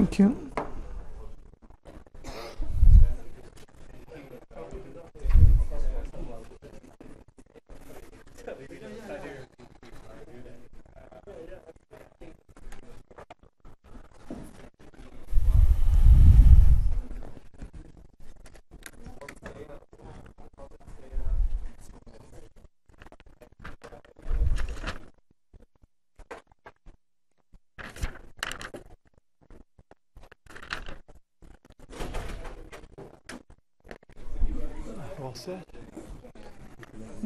Thank you.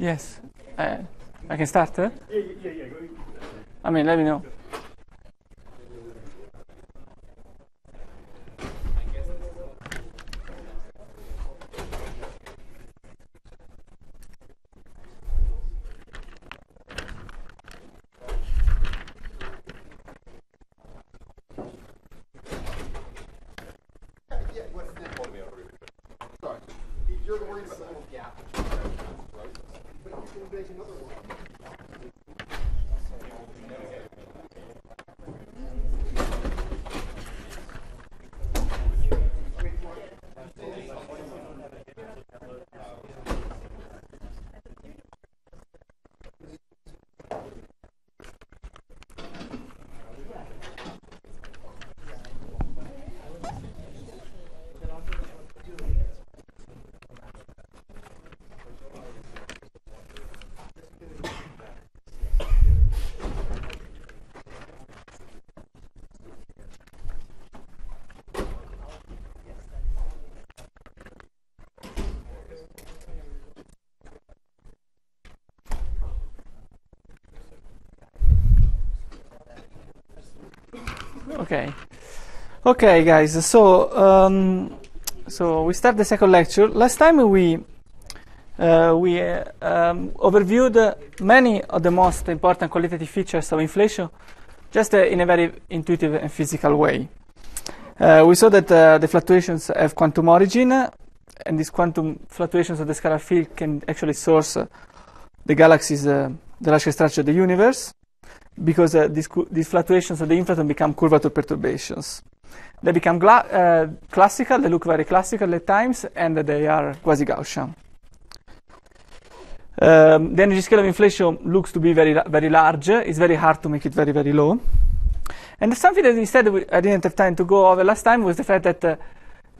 Yes. Uh, I can start. Huh? Yeah, yeah, yeah. I mean, let me know. Okay. Okay, guys. So um, so we start the second lecture. Last time we uh, we uh, um, overviewed many of the most important qualitative features of inflation, just uh, in a very intuitive and physical way. Uh, we saw that uh, the fluctuations have quantum origin, and these quantum fluctuations of the scalar field can actually source the galaxies, the larger structure of the universe because uh, these, these fluctuations of the inflaton become curvature perturbations. They become uh, classical, they look very classical at times, and they are quasi Gaussian. Um, the energy scale of inflation looks to be very, very large. It's very hard to make it very, very low. And something that instead I didn't have time to go over last time was the fact that uh,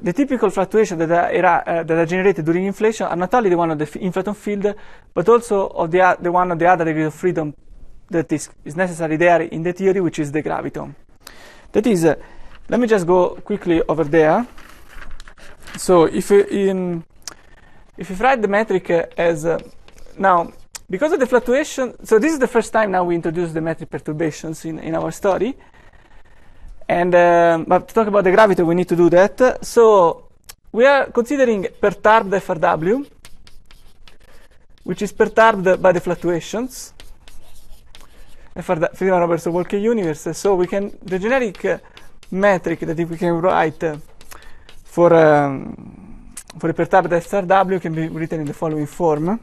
the typical fluctuations that are, uh, that are generated during inflation are not only the one of the inflaton field, but also of the, uh, the one of the other degrees of freedom that is, is necessary there in the theory, which is the graviton. That is, uh, let me just go quickly over there. So if you, in, if you write the metric uh, as uh, now, because of the fluctuation, so this is the first time now we introduce the metric perturbations in, in our study. And um, but to talk about the graviton, we need to do that. So we are considering perturbed FRW, which is perturbed by the fluctuations. and for that Freedom Roberts Walker universe. So we can the generic metric that we can write for um, for a per tab SRW can be written in the following form.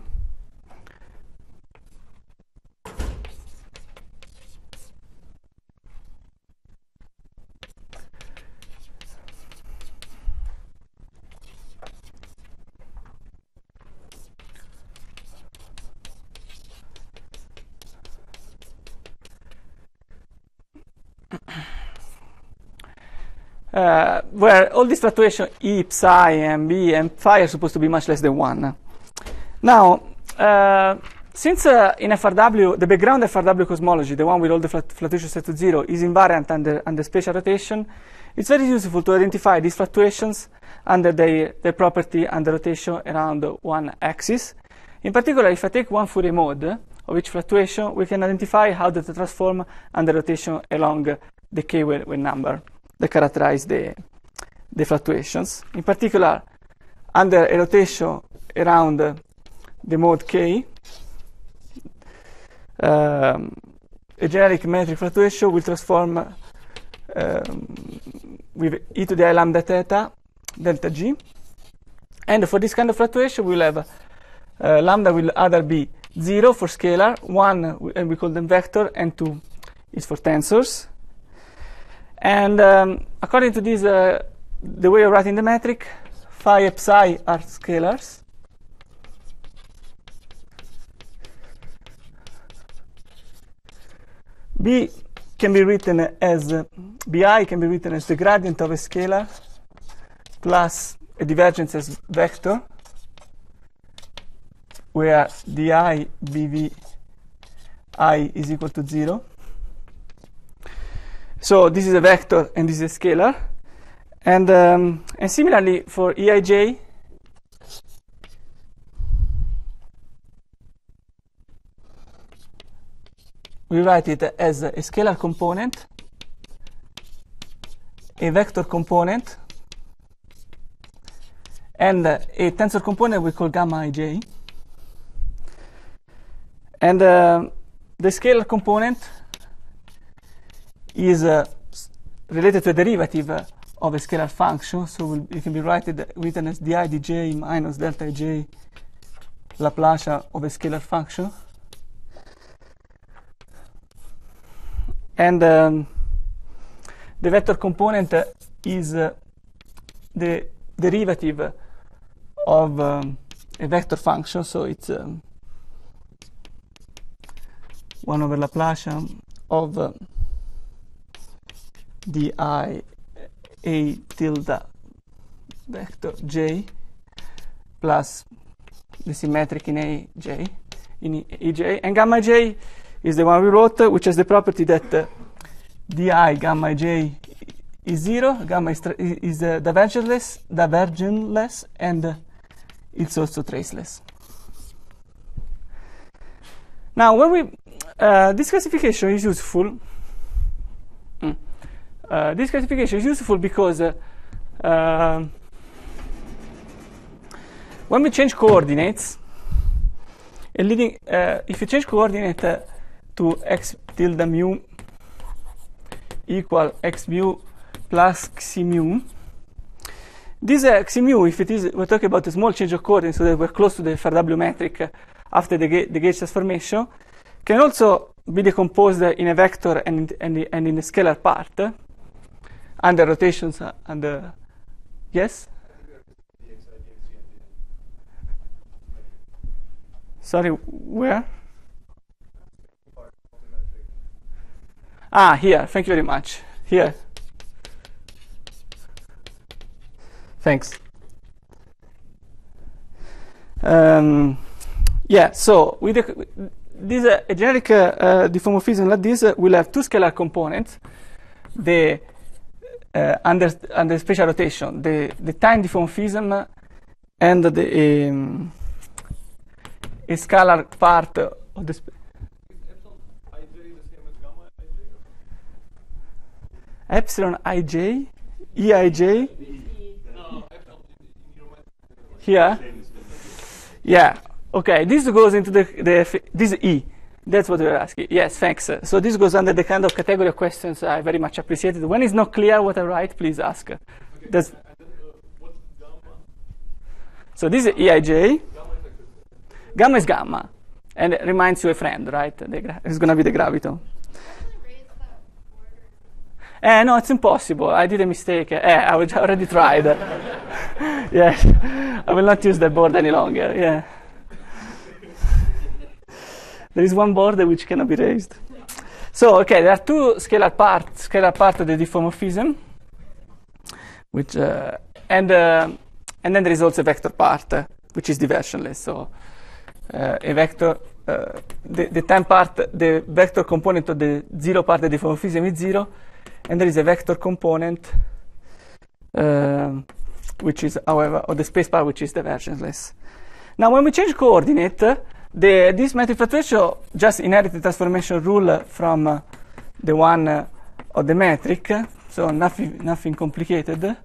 uh, where all this fluctuation e, psi, and b, and phi are supposed to be much less than 1. Now, uh, since uh, in FRW, the background FRW cosmology, the one with all the flat fluctuations set to zero, is invariant under, under spatial rotation, it's very useful to identify these fluctuations under their, their property under rotation around one axis. In particular, if I take one Fourier mode of each fluctuation, we can identify how they transform under rotation along the k-way number that characterize the, the fluctuations. In particular, under a rotation around uh, the mode k, um, a generic metric fluctuation will transform um, with e to the i lambda theta delta g. And for this kind of fluctuation, we'll have uh, lambda will either be 0 for scalar, 1, and we call them vector, and 2 is for tensors. And um, according to this, uh, the way of writing the metric, phi and psi are scalars. B can be written as uh, bi can be written as the gradient of a scalar plus a divergence as vector where di bv i is equal to 0 so this is a vector and this is a scalar. And, um, and similarly for Eij, we write it as a scalar component, a vector component, and a tensor component we call gamma ij. And uh, the scalar component is uh, related to a derivative uh, of a scalar function, so we'll, it can be written, written as di dj minus delta j Laplace of a scalar function. And um, the vector component uh, is uh, the derivative of um, a vector function, so it's um, 1 over Laplace of uh, the i a tilde vector j plus the symmetric in a j in ej and gamma j is the one we wrote which has the property that uh, di gamma j is zero gamma is, is uh, divergentless divergentless and uh, it's also traceless now when we uh, this classification is useful uh, this classification is useful because uh, um, when we change coordinates, leading, uh, if you change coordinate uh, to x tilde mu equal x mu plus xi mu, this uh, xi mu, if it is, we're talking about a small change of coordinates so that we're close to the FRW metric uh, after the, ga the gauge transformation, can also be decomposed in a vector and, and, and in a scalar part and the rotations and the yes. Sorry, where? Ah, here. Thank you very much. Here. Thanks. Um, yeah, so with the, this, uh, a generic uh, uh diffeomorphism like this uh, will have two scalar components. The uh, under, under special rotation, the, the time diffeomorphism and the um, scalar part of the. epsilon ij, eij, here, yeah, okay, this goes into the, the this e, that's what we are asking. Yes, thanks. Uh, so this goes under the kind of category of questions I very much appreciated. When it's not clear what I write, please ask. Okay, That's uh, so this is EIJ. Gamma is gamma. And it reminds you a friend, right? It's going to be the graviton. Eh, no, it's impossible. I did a mistake. Eh, I already tried. yes. I will not use the board any longer. Yeah there is one border which cannot be raised. So, okay, there are two scalar parts, scalar part of the diffeomorphism, which, uh, and, uh, and then there is also a vector part, uh, which is diversionless. So, uh, a vector, uh, the, the time part, the vector component of the zero part of the diffeomorphism is zero, and there is a vector component, um, which is, however, or the space part, which is diversionless. Now, when we change coordinate, uh, the, this metric ratio just inherits the transformation rule from uh, the one uh, of the metric, so nothing, nothing complicated.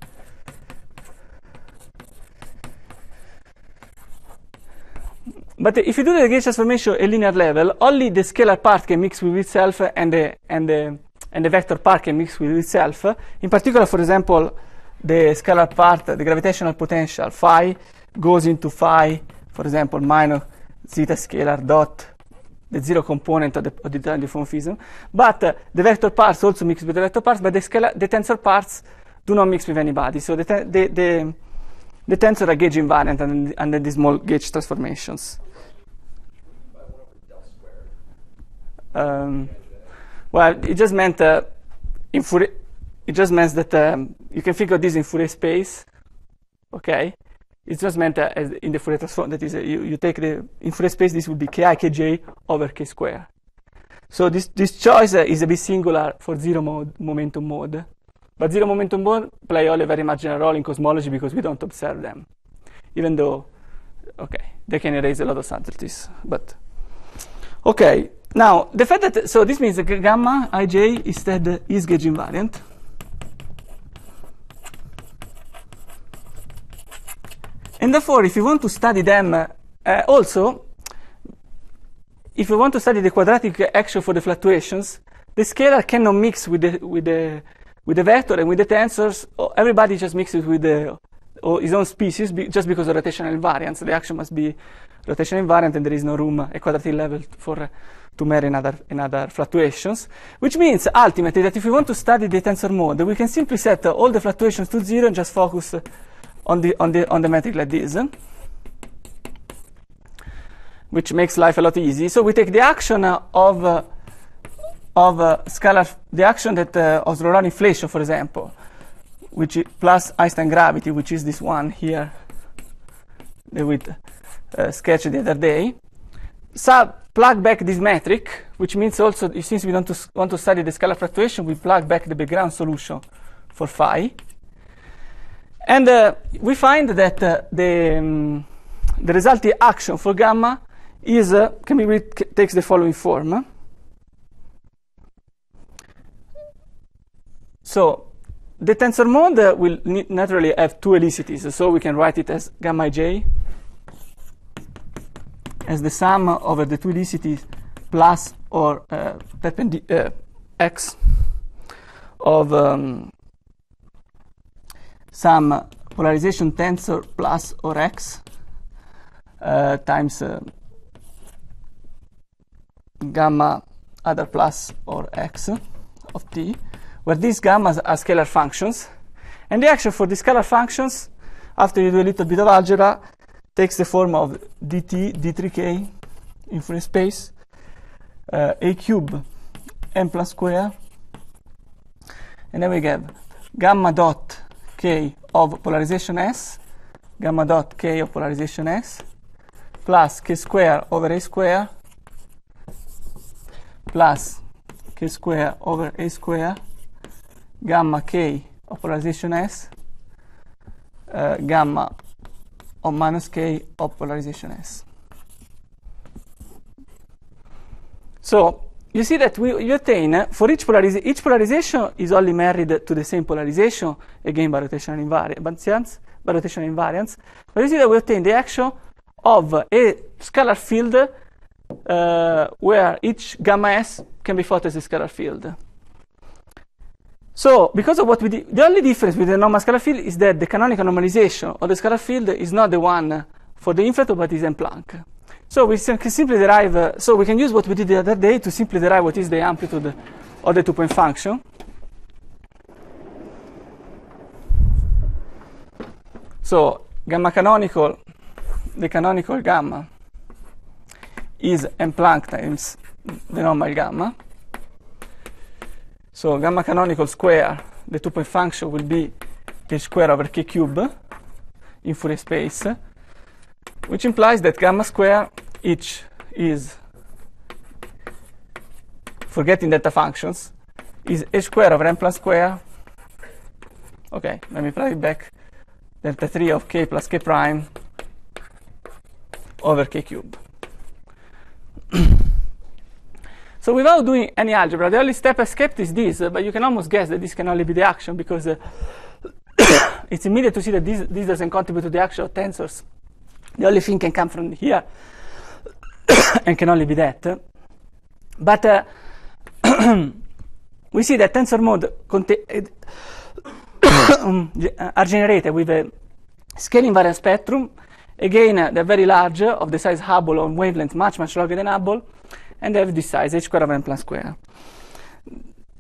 But if you do the Gauge transformation at linear level, only the scalar part can mix with itself and the, and the, and the vector part can mix with itself. In particular, for example, the scalar part, the gravitational potential phi goes into phi, for example, minus zeta scalar dot the zero component of the, of the But uh, the vector parts also mix with the vector parts, but the, scalar, the tensor parts do not mix with anybody. So the, the, the, the tensor are gauge invariant under, under these small gauge transformations. Um, well, it just meant uh, in Fourier, it just means that um, you can figure this in Fourier space, okay? it's just meant uh, as in the Fourier transform. That is, uh, you, you take the in Fourier space, this would be ki kj over k square. So this this choice uh, is a bit singular for zero mode, momentum mode, but zero momentum mode play only a very marginal role in cosmology because we don't observe them, even though, okay, they can erase a lot of subtleties. But okay, now the fact that so this means that gamma ij is that is gauge invariant. And therefore, if you want to study them uh, uh also, if you want to study the quadratic action for the fluctuations, the scalar cannot mix with the, with the, with the vector and with the tensors. Oh, everybody just mixes with the, oh, his own species be, just because of rotational invariance. The action must be rotational invariant and there is no room at quadratic level for to marry another, another fluctuations, which means ultimately that if we want to study the tensor mode, we can simply set all the fluctuations to zero and just focus uh, on the on the on the metric like this eh? which makes life a lot easy. So we take the action uh, of uh, of uh, scalar, the action that uh, of inflation, for example, which plus Einstein gravity, which is this one here that we uh, sketched the other day. So plug back this metric, which means also since we want to want to study the scalar fluctuation, we plug back the background solution for phi. And uh, we find that uh, the, um, the resulting action for gamma is, uh, can be read, takes the following form. So the tensor mode uh, will naturally have two elicities, so we can write it as gamma j as the sum over the two elicities plus or uh, perpendicular uh, x of um, some polarization tensor plus or x uh, times uh, gamma other plus or x of t, where these gammas are scalar functions. And the action for the scalar functions, after you do a little bit of algebra, takes the form of dt, d3k in free space, uh, a cube m plus square, and then we get gamma dot k of polarization S, gamma dot k of polarization S, plus k square over a square, plus k square over a square, gamma k of polarization S, uh, gamma of minus k of polarization S. So you see that we, you obtain eh, for each polarization, each polarization is only married to the same polarization, again by rotational invariance, by rotational invariance. But you see that we obtain the action of a scalar field uh, where each gamma s can be thought as a scalar field. So, because of what we did, the only difference with the normal scalar field is that the canonical normalization of the scalar field is not the one for the inflator, but is in Planck. So we can simply derive, uh, so we can use what we did the other day to simply derive what is the amplitude of the two-point function. So gamma canonical, the canonical gamma is m Planck times the normal gamma. So gamma canonical square, the two-point function will be k square over k cube in Fourier space which implies that gamma square each is, forgetting delta functions, is h square over n plus square. Okay, let me plug it back. Delta 3 of k plus k prime over k cubed. so without doing any algebra, the only step I skipped is this, uh, but you can almost guess that this can only be the action because uh, it's immediate to see that this, this doesn't contribute to the actual tensors the only thing can come from here and can only be that. But uh, we see that tensor mode um, uh, are generated with a scaling invariant spectrum. Again, uh, they're very large, uh, of the size Hubble on wavelength, much, much larger than Hubble, and they have this size, h squared of n plus square.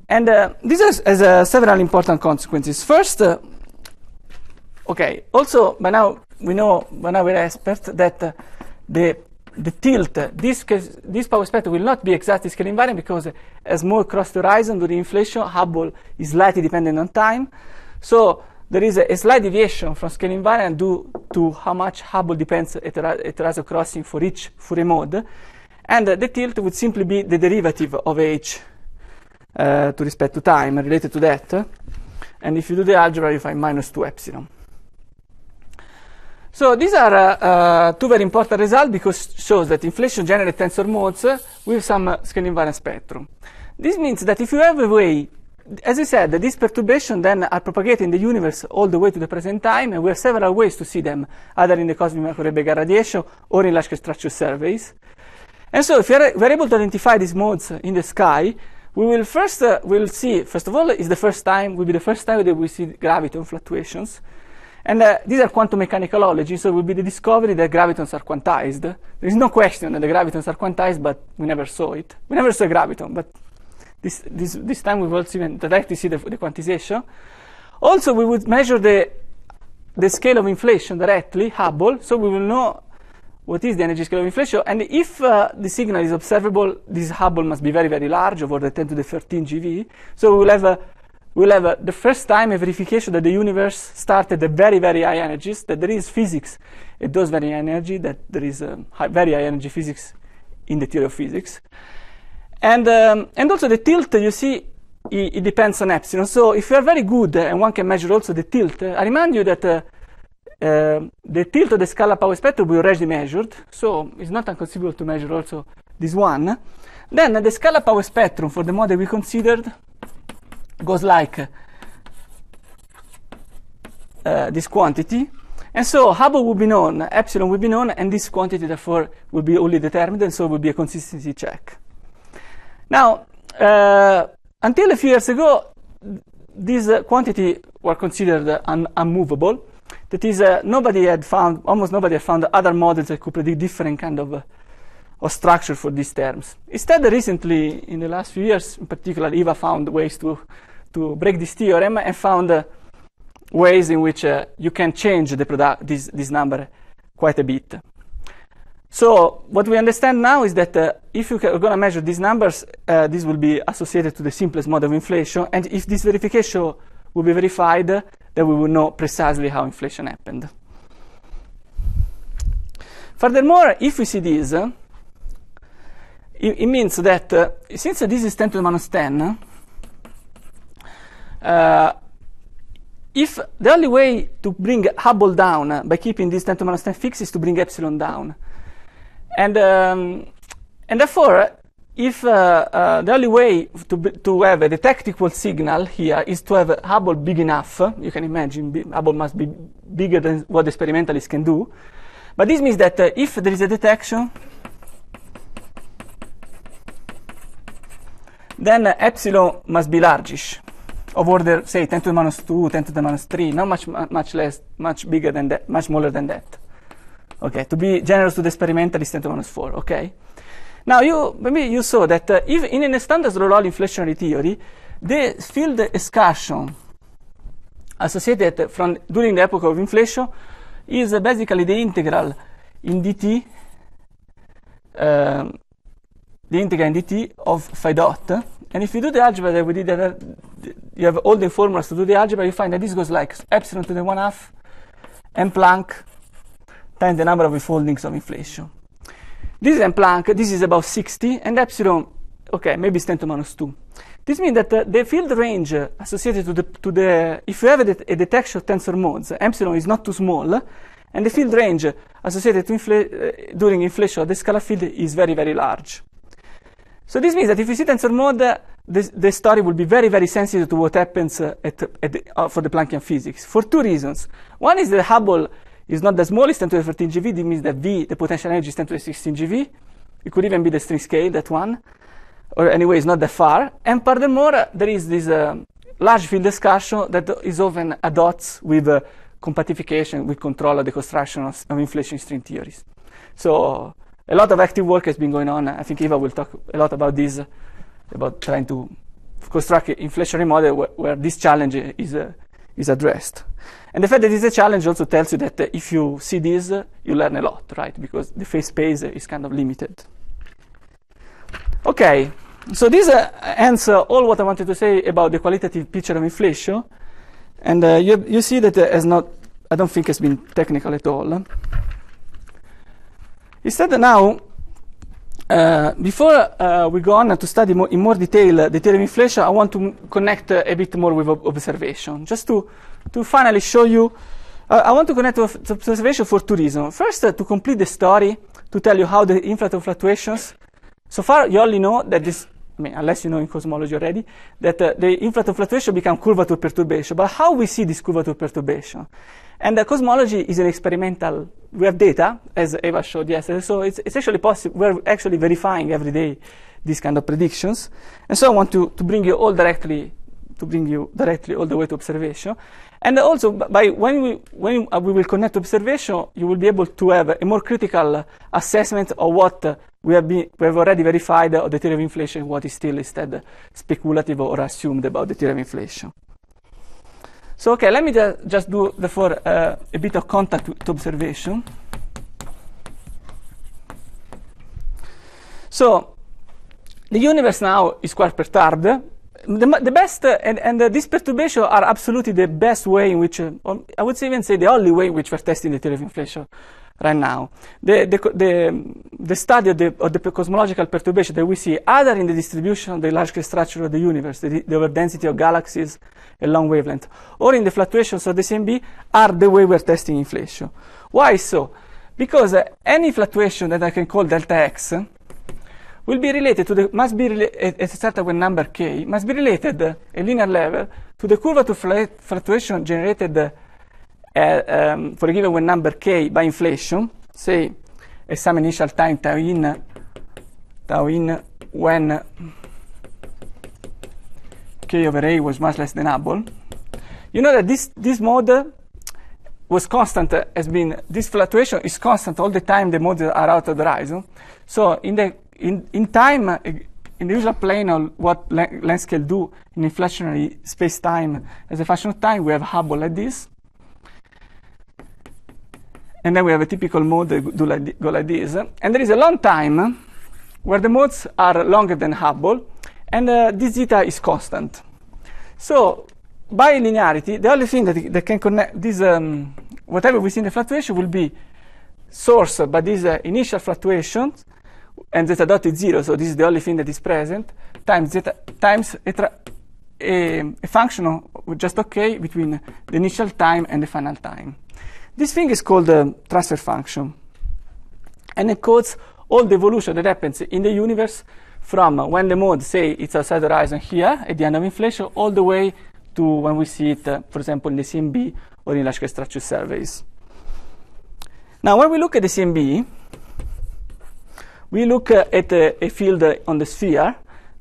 And uh, this has, has uh, several important consequences. First, uh, okay, also by now we know when our experts that uh, the the tilt, uh, this, case, this power spectrum will not be exactly scale invariant because uh, as more cross the horizon during inflation, Hubble is slightly dependent on time. So there is a, a slight deviation from scale invariant due to how much Hubble depends at, at horizon crossing for each Fourier mode. And uh, the tilt would simply be the derivative of h uh, to respect to time related to that. And if you do the algebra, you find minus 2 epsilon. So these are uh, uh, two very important results because shows that inflation generates tensor modes with some scale invariant spectrum. This means that if you have a way, as I said, that these perturbations then are propagated in the universe all the way to the present time, and we have several ways to see them, either in the cosmic microrebega radiation or in large structure surveys. And so if we are, we're able to identify these modes in the sky, we will first uh, we'll see, first of all, is the first time, will be the first time that we see graviton fluctuations. And uh, these are quantum mechanical ologies, so it will be the discovery that gravitons are quantized. There is no question that the gravitons are quantized, but we never saw it. We never saw a graviton, but this, this, this time we will see, directly see the, the quantization. Also, we would measure the, the scale of inflation directly, Hubble, so we will know what is the energy scale of inflation. And if uh, the signal is observable, this Hubble must be very, very large, over the 10 to the 13 GV. So we will have a we'll have the first time a verification that the universe started at very, very high energies, that there is physics at those very high energy, that there is um, high, very high energy physics in the theory of physics. And, um, and also the tilt, you see, it, it, depends on epsilon. So if you are very good, uh, and one can measure also the tilt, uh, I remind you that uh, um, the tilt of the scalar power spectrum we already measured, so it's not inconceivable to measure also this one. Then uh, the scalar power spectrum for the model we considered goes like uh, this quantity. And so Hubble will be known, epsilon will be known, and this quantity, therefore, will be only determined, and so will be a consistency check. Now, uh, until a few years ago, these uh, quantity were considered un unmovable. That is, uh, nobody had found, almost nobody had found other models that could predict different kind of, uh, of structure for these terms. Instead, recently, in the last few years, in particular, EVA found ways to to break this theorem and found uh, ways in which uh, you can change the product, this, this number quite a bit. So what we understand now is that uh, if you are going to measure these numbers, uh, this will be associated to the simplest mode of inflation. And if this verification will be verified, uh, then we will know precisely how inflation happened. Furthermore, if we see this, uh, it, it, means that since this is 10 to the minus 10, uh, if the only way to bring Hubble down uh, by keeping this 10 to minus 10 fixed is to bring epsilon down. And, um, and therefore, if uh, uh, the only way to, to have a detectable signal here is to have Hubble big enough, you can imagine Hubble must be bigger than what experimentalists can do. But this means that uh, if there is a detection, then uh, epsilon must be largish of order, say, 10 to the minus 2, 10 to the minus 3, not much, much less, much bigger than that, much smaller than that. Okay, to be generous to the experimentalist, 10 to the minus 4, okay? Now, you, maybe you saw that uh, if in a standard roll inflationary theory, the field excursion associated from during the epoch of inflation is uh, basically the integral in dt, um, uh, the integral in dt of phi dot and if you do the algebra that we did, that you have all the formulas to do the algebra, you find that this goes like epsilon to the 1 half m Planck times the number of withholdings of inflation. This is m Planck, this is about 60, and epsilon, okay, maybe it's 10 to minus 2. This means that uh, the field range associated to the, to the, if you have a, a detection of tensor modes, epsilon is not too small, and the field range associated to infl uh, during inflation the scalar field is very, very large. So this means that if you see tensor mode, this, the story will be very, very sensitive to what happens uh, at, at the, uh, for the Planckian physics for two reasons. One is that Hubble is not the smallest 10 to the 13 GV. This means that V, the potential energy, is 10 to the 16 GV. It could even be the string scale, that one. Or anyway, it's not that far. And furthermore, there is this um, large field discussion that is often adopts with uh, compactification, with control of the construction of, of inflation string theories. So a lot of active work has been going on. I think Eva will talk a lot about this, about trying to construct an inflationary model where, where this challenge is, uh, is addressed. And the fact that it's a challenge also tells you that uh, if you see this, uh, you learn a lot, right? Because the phase space is kind of limited. Okay, so this uh, ends all what I wanted to say about the qualitative picture of inflation. And uh, you, you see that it uh, has not, I don't think has been technical at all. He said now, uh, before uh, we go on to study more, in more detail the theory of inflation, I want to connect uh, a bit more with ob observation, just to, to finally show you. Uh, I want to connect with observation for two reasons. First, uh, to complete the story, to tell you how the inflaton fluctuations. So far, you only know that this I mean, unless you know in cosmology already, that uh, the inflaton fluctuation becomes curvature perturbation. But how we see this curvature perturbation? And uh, cosmology is an experimental, we have data, as Eva showed yesterday, so it's, it's actually possible, we're actually verifying every day these kind of predictions. And so I want to, to bring you all directly, to bring you directly all the way to observation. And also, by when we, when uh, we will connect observation, you will be able to have a more critical assessment of what we have, been, we have already verified of the theory of inflation, what is still instead speculative or assumed about the theory of inflation. So, okay, let me just just do, therefore, uh, a bit of contact with observation. So, the universe now is quite perturbed the, the best uh, and, and uh, these perturbations are absolutely the best way in which uh, I would even say the only way in which we're testing the theory of inflation right now. The, the, the, the study of the, of the, cosmological perturbation that we see either in the distribution of the large structure of the universe, the, the overdensity of galaxies along wavelength, or in the fluctuations of the CMB are the way we're testing inflation. Why so? Because uh, any fluctuation that I can call delta x will be related to the, must be, at a certain number k, must be related, uh, a linear level, to the curvature of fluctuation generated, uh, uh, um, for a given when number k by inflation, say, at some initial time, tau in, tau in, when k over a was much less than Hubble. You know that this, this mode was constant, uh, has been, this fluctuation is constant all the time the modes are out of the horizon. So in the in, in time, uh, in the usual plane, what land scale do in inflationary space-time as a function of time, we have Hubble like this. And then we have a typical mode that do like, go like this. And there is a long time eh, where the modes are longer than Hubble, and uh, this zeta is constant. So by linearity, the only thing that, that can connect this, um, whatever we see in the fluctuation will be sourced by these uh, initial fluctuations and zeta dot is 0, so this is the only thing that is present, times zeta times a, a, a function with just OK between the initial time and the final time. This thing is called the transfer function, and it codes all the evolution that happens in the universe from when the mode, say, it's outside the horizon here at the end of inflation, all the way to when we see it, uh, for example, in the CMB or in large scale structure surveys. Now, when we look at the CMB, we look uh, at a, a field uh, on the sphere,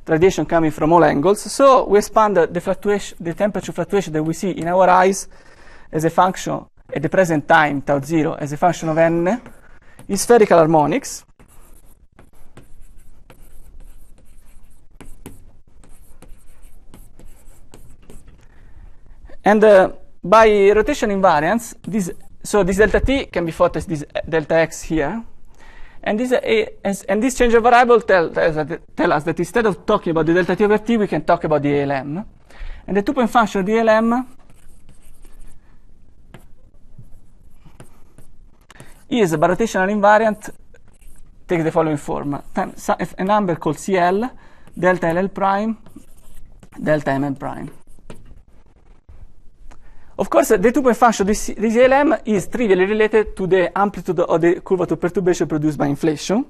radiation coming from all angles. So we expand the, fluctuation, the temperature fluctuation that we see in our eyes as a function at the present time, tau zero, as a function of n, in spherical harmonics. And uh, by rotation invariance, this, so this delta t can be thought as this uh, delta x here. And this, uh, eh, and this change of variable tell, tell us that instead of talking about the delta t over t, we can talk about the ALM. And the two-point function of the ALM is a rotational invariant takes the following form. a number called CL delta LL prime delta ML prime. Of course, the two-point function of this, this ALM is trivially related to the amplitude of the curvature perturbation produced by inflation.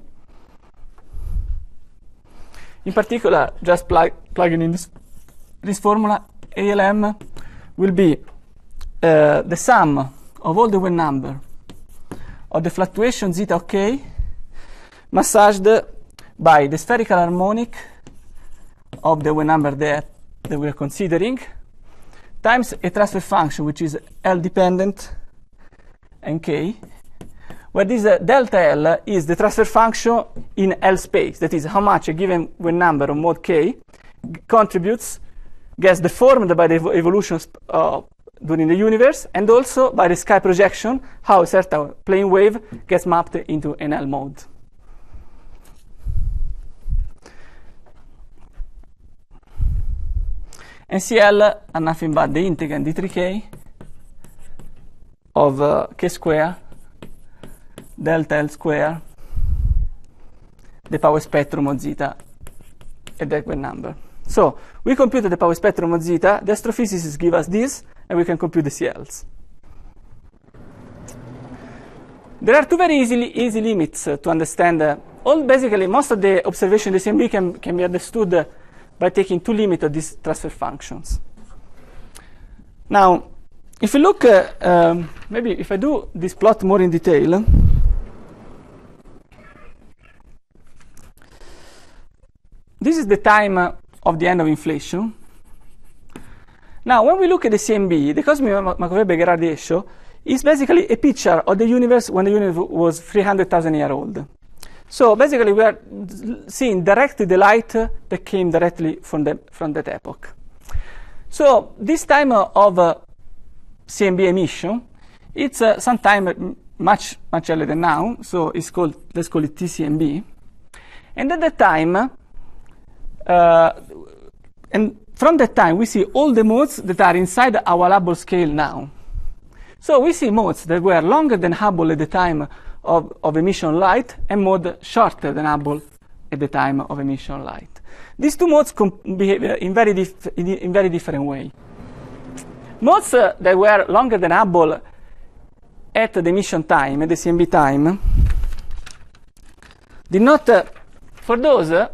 In particular, just plug, plugging in this, this formula, ALM will be uh, the sum of all the wave number of the fluctuation zeta of k massaged by the spherical harmonic of the wave number that, that we are considering times a transfer function which is L dependent and K, where this uh, delta L is the transfer function in L space, that is how much a given number of mod K contributes, gets deformed by the ev evolution uh, during the universe and also by the sky projection, how a certain plane wave gets mapped into an L mode. NCL are nothing but the integral and d3k of uh, k square delta L square the power spectrum of zeta at the Eggman number. So we compute the power spectrum of zeta, the astrophysicists give us this, and we can compute the CLs. There are two very easy, easy limits uh, to understand. Uh, all basically, most of the observation in the CMB can, can be understood uh, by taking two limit of these transfer functions. Now, if you look, uh, um, maybe if I do this plot more in detail, this is the time uh, of the end of inflation. Now, when we look at the CMB, the cosmic Makovei-Begera ratio is basically a picture of the universe when the universe was 300,000 years old. So basically, we are seeing directly the light that came directly from, the, from that epoch. So this time of uh, CMB emission, it's uh, sometime much much earlier than now. So it's called let's call it TCMB. And at that time, uh, and from that time, we see all the modes that are inside our Hubble scale now. So we see modes that were longer than Hubble at the time of, of emission light and mode shorter than Hubble at the time of emission light. These two modes behave in very, in, in very different way. Modes uh, that were longer than Hubble at the emission time, at the CMB time, did not, uh, for those, uh,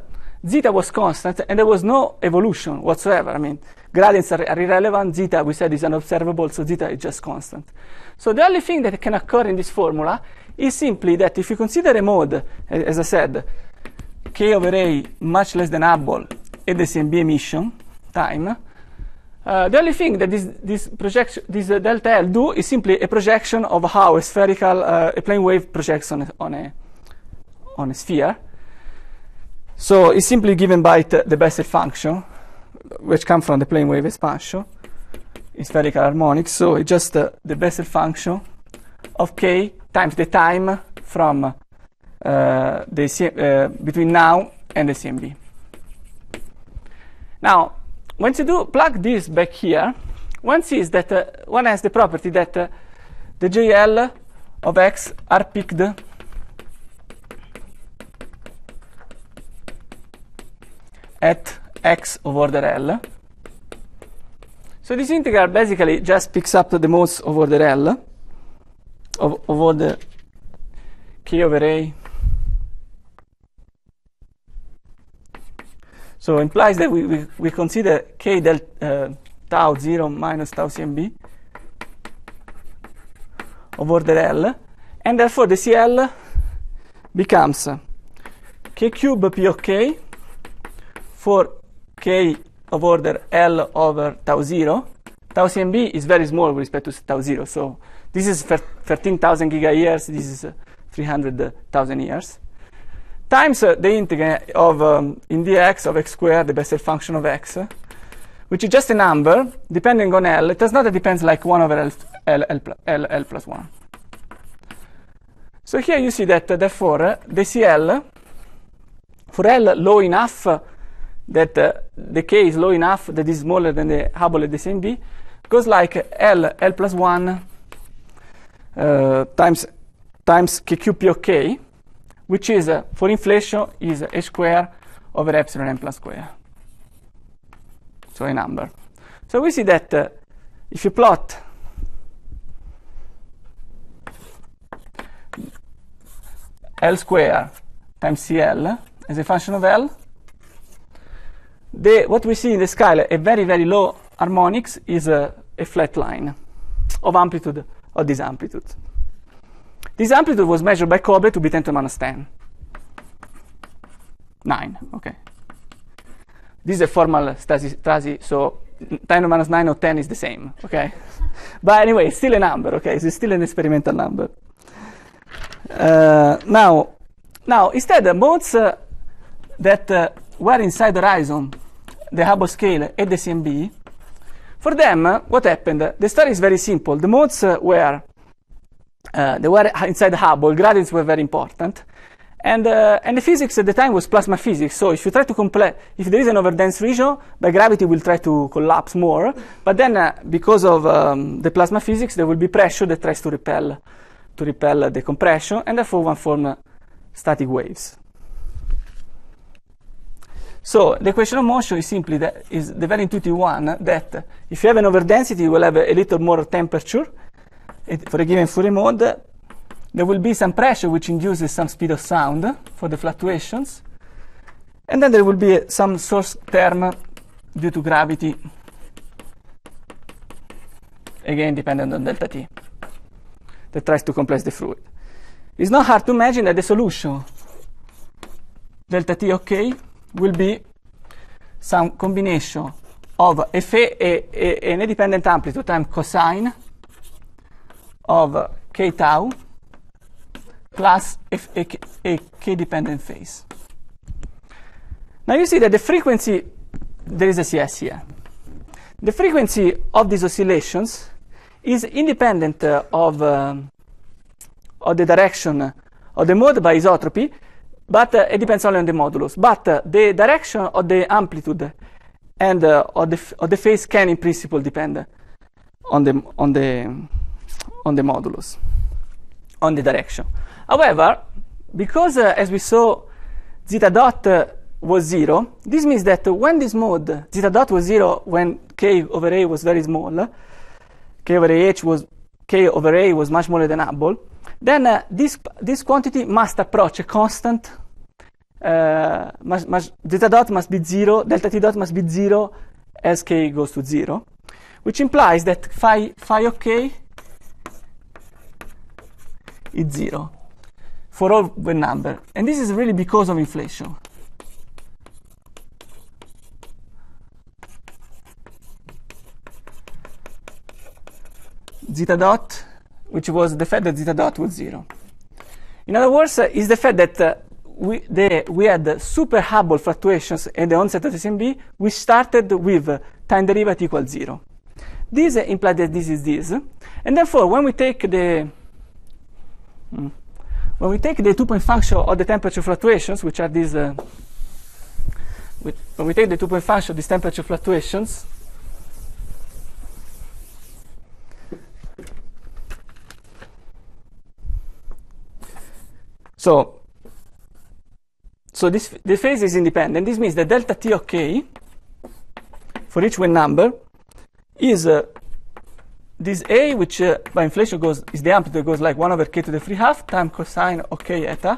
zeta was constant and there was no evolution whatsoever. I mean, gradients are, are, irrelevant, zeta we said is unobservable, so zeta is just constant. So the only thing that can occur in this formula is simply that if you consider a mode, as I said, k over A much less than Hubble and the CMB emission time, uh, the only thing that this, this projection, this uh, delta L do is simply a projection of how a spherical, uh, a plane wave projects on a, on a, on a sphere. So it's simply given by the Bessel function, which comes from the plane wave expansion in spherical harmonics. So it's just uh, the Bessel function of k times the time from uh, the C uh, between now and the CMB. Now, once you do plug this back here, one sees that uh, one has the property that uh, the JL of X are picked at X over the L. So this integral basically just picks up the modes over the L of, of all the key over A. So implies that we, we, we consider k del, uh, eh, tau 0 minus tau cmb of order L, and therefore the CL becomes k cube p of k for k of order L over tau 0. Tau cmb is very small with respect to tau 0, so this is 13,000 giga years, this is uh, 300,000 years, times uh, the integral of, um, in dx of x squared, the Bessel function of x, which is just a number depending on L. It does not depend like 1 over L, L, L, L, L plus 1. So here you see that, uh, therefore, uh, the CL, for L low enough uh, that uh, the K is low enough that is smaller than the Hubble at the same B, goes like L, L plus 1 uh, times times qqp which is uh, for inflation is h square over epsilon n plus square. So a number. So we see that uh, if you plot L square times CL as a function of L, the, what we see in the scale a very, very low harmonics, is a, a flat line of amplitude of this amplitude. This amplitude was measured by Cobre to be 10 to the minus 10. 9, okay. This is a formal Stasi, so 10 to 9 or 10 is the same, okay? but anyway, it's still a number, okay? So it's still an experimental number. Uh, now, now, instead, the modes uh, that uh, were inside the horizon, the Hubble scale and the CMB, for them, what happened? The story is very simple. The modes were uh, they were inside Hubble, gradients were very important. And, uh, and the physics at the time was plasma physics. So if you try to complete, if there is an overdense region, the gravity will try to collapse more. But then, uh, because of um, the plasma physics, there will be pressure that tries to repel, to repel the compression, and therefore one form uh, static waves. So the equation of motion is simply that is the very intuitive one that if you have an overdensity, you will have a, little more temperature. It, for a given Fourier mode, there will be some pressure which induces some speed of sound for the fluctuations. And then there will be some source term due to gravity, again dependent on delta t, that tries to compress the fluid. It's not hard to imagine that the solution delta t okay will be some combination of FA a, a, an independent amplitude time cosine of k tau plus F a, a k dependent phase. Now you see that the frequency, there is a CS here. The frequency of these oscillations is independent uh, of, um, of the direction uh, of the mode by isotropy but uh, it depends only on the modulus. But uh, the direction of the amplitude and uh, of, the of the phase can, in principle, depend on the on the on the modulus, on the direction. However, because uh, as we saw, zeta dot uh, was zero, this means that when this mode zeta dot was zero when k over a was very small, k over a h was k over a was much smaller than Hubble then uh, this, this quantity must approach a constant uh, eh, must, must, theta dot must be 0, delta t dot must be 0 as k goes to 0, which implies that phi, phi of k is 0 for all the number. And this is really because of inflation. Zeta dot, which was the fact that zeta dot was 0. In other words, uh, is the fact that uh, we, the, we had the super Hubble fluctuations at the onset of SMB, we started with time derivative equals zero. This implies that this is this, and therefore when we take the hmm, when we take the two-point function of the temperature fluctuations, which are these, uh, when we take the two-point function of these temperature fluctuations, so so this, the phase is independent. This means that delta t of k for each win number is uh, this a, which uh, by inflation goes is the amplitude that goes like 1 over k to the 3 half times cosine of k eta.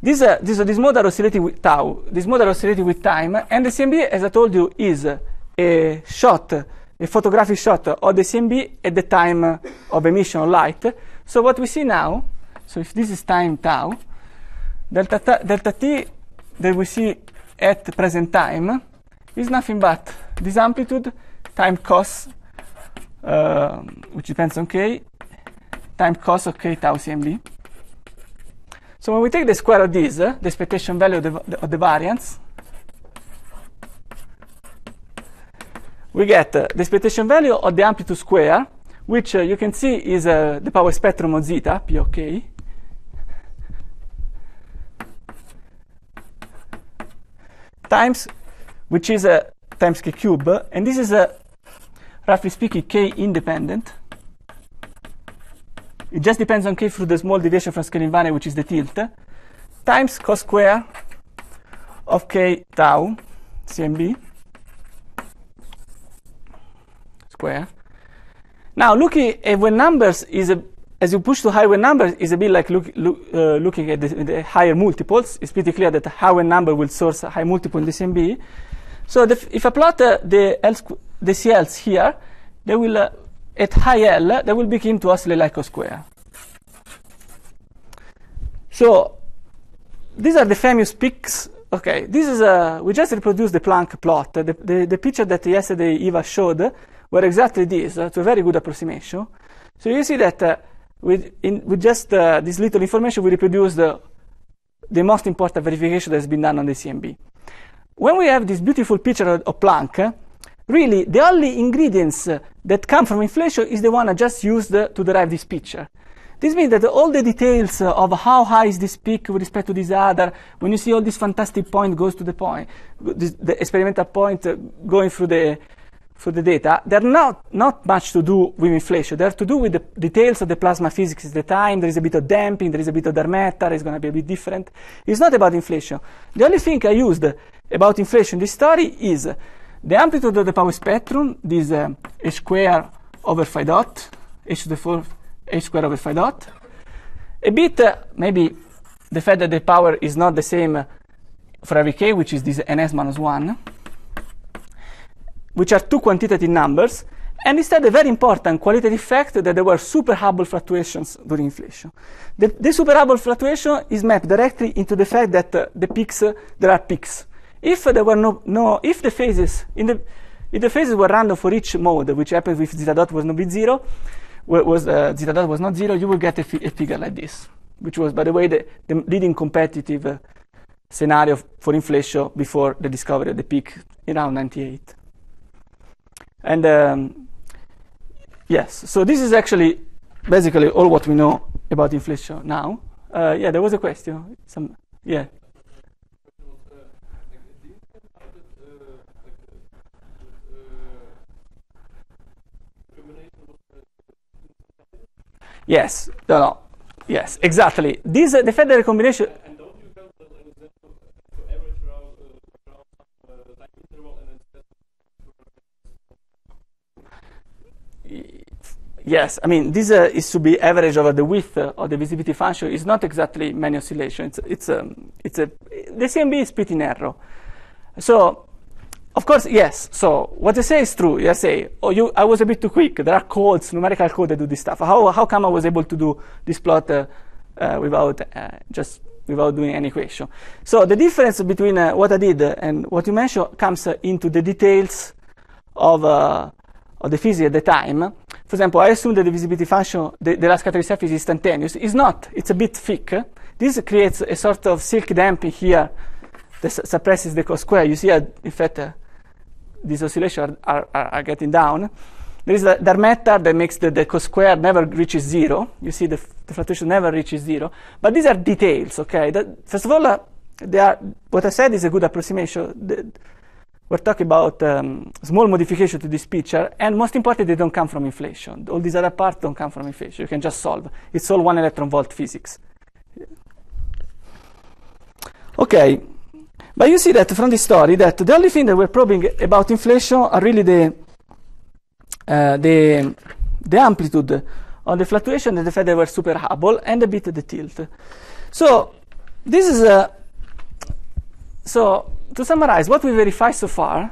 This, uh, this, uh, this mode are oscillating with tau. This mode are oscillating with time. And the CMB, as I told you, is a shot, a photographic shot of the CMB at the time of emission of light. So what we see now, so if this is time tau, delta, t, delta t that we see at present time is nothing but this amplitude time cos, uh, which depends on k, time cos of k tau CMB. So when we take the square of this, uh, the expectation value of the, of the variance, we get uh, the expectation value of the amplitude square, which uh, you can see is uh, the power spectrum of zeta, p of k, times, which is a times k cube, and this is a roughly speaking k independent. It just depends on k through the small deviation from scaling value, which is the tilt, times cos square of k tau CMB square. Now looking at when numbers is a as you push to higher numbers, it's a bit like look, look, uh, looking at the, the, higher multiples. It's pretty clear that a higher number will source a high multiple in the SMB. So the, if I plot uh, the, the CLs here, they will, uh, at high L, they will begin to oscillate like a square. So these are the famous peaks. Okay, this is a, we just reproduced the Planck plot. The, the, the picture that yesterday Eva showed were exactly this, uh, to a very good approximation. So you see that uh, with, in, with just uh, this little information, we reproduce the, the most important verification that's been done on the CMB. When we have this beautiful picture of, of Planck, really the only ingredients uh, that come from inflation is the one I just used uh, to derive this picture. This means that all the details uh, of how high is this peak with respect to this other, when you see all this fantastic point goes to the point, the experimental point going through the, for the data, they're not, not much to do with inflation. They have to do with the details of the plasma physics, the time, there is a bit of damping, there is a bit of damping. it's going to be a bit different. It's not about inflation. The only thing I used about inflation in this study is the amplitude of the power spectrum, this um, h square over phi dot, h to the fourth, h square over phi dot. A bit, uh, maybe the fact that the power is not the same uh, for every k, which is this ns minus 1 which are two quantitative numbers, and instead a very important qualitative fact that there were super Hubble fluctuations during inflation. The, the super Hubble fluctuation is mapped directly into the fact that uh, the peaks, uh, there are peaks. If uh, there were no, no, if the phases, in the, if the phases were random for each mode, which happened if zeta dot was not zero, was, uh, zeta dot was not zero, you would get a, fi a, figure like this, which was, by the way, the, the leading competitive uh, scenario for inflation before the discovery of the peak around 98. And um, yes, so this is actually basically all what we know about inflation now. Uh, yeah, there was a question. Some yeah. Yes, no, no. yes, exactly. This uh, the federal combination. Yes, I mean, this uh, is to be average over the width uh, of the visibility function. It's not exactly many oscillations. It's, it's, um, it's a, the CMB is pretty narrow. So, of course, yes. So, what I say is true. You say, oh, you, I was a bit too quick. There are codes, numerical code that do this stuff. How, how come I was able to do this plot uh, uh without uh, just without doing any equation? So, the difference between uh, what I did and what you mentioned comes into the details of, of the physics at the time for example, I assume that the visibility function, the, the last catalyst surface is instantaneous. It's not. It's a bit thick. This creates a sort of silk damping here that suppresses the cos square. You see, uh, in fact, uh, these oscillations are, are, are, getting down. There is a matter that makes the, the cos square never reaches zero. You see, the, the fluctuation never reaches zero. But these are details, okay? That, first of all, uh, are, what I said is a good approximation. The, we're talking about um, small modification to this picture, and most importantly, they don't come from inflation. All these other parts don't come from inflation. You can just solve. It's all one electron volt physics. Okay, but you see that from the story that the only thing that we're probing about inflation are really the uh, the the amplitude on the fluctuation and the fact that were super Hubble and a bit the tilt. So this is a so to summarize what we verify so far,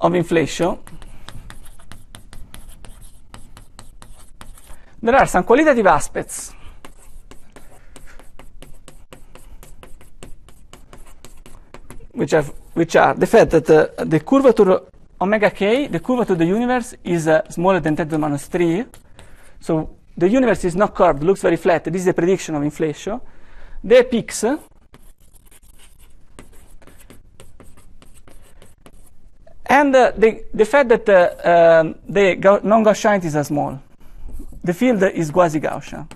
of inflation. There are some qualitative aspects which, which are the fact that uh, the curvature omega k, the curvature of the universe, is uh, smaller than 10 to the minus 3. So the universe is not curved, looks very flat. This is a prediction of inflation. The peaks And uh, the, the fact that uh, um, the non-Gaussianities are uh, small. The field is quasi-Gaussian.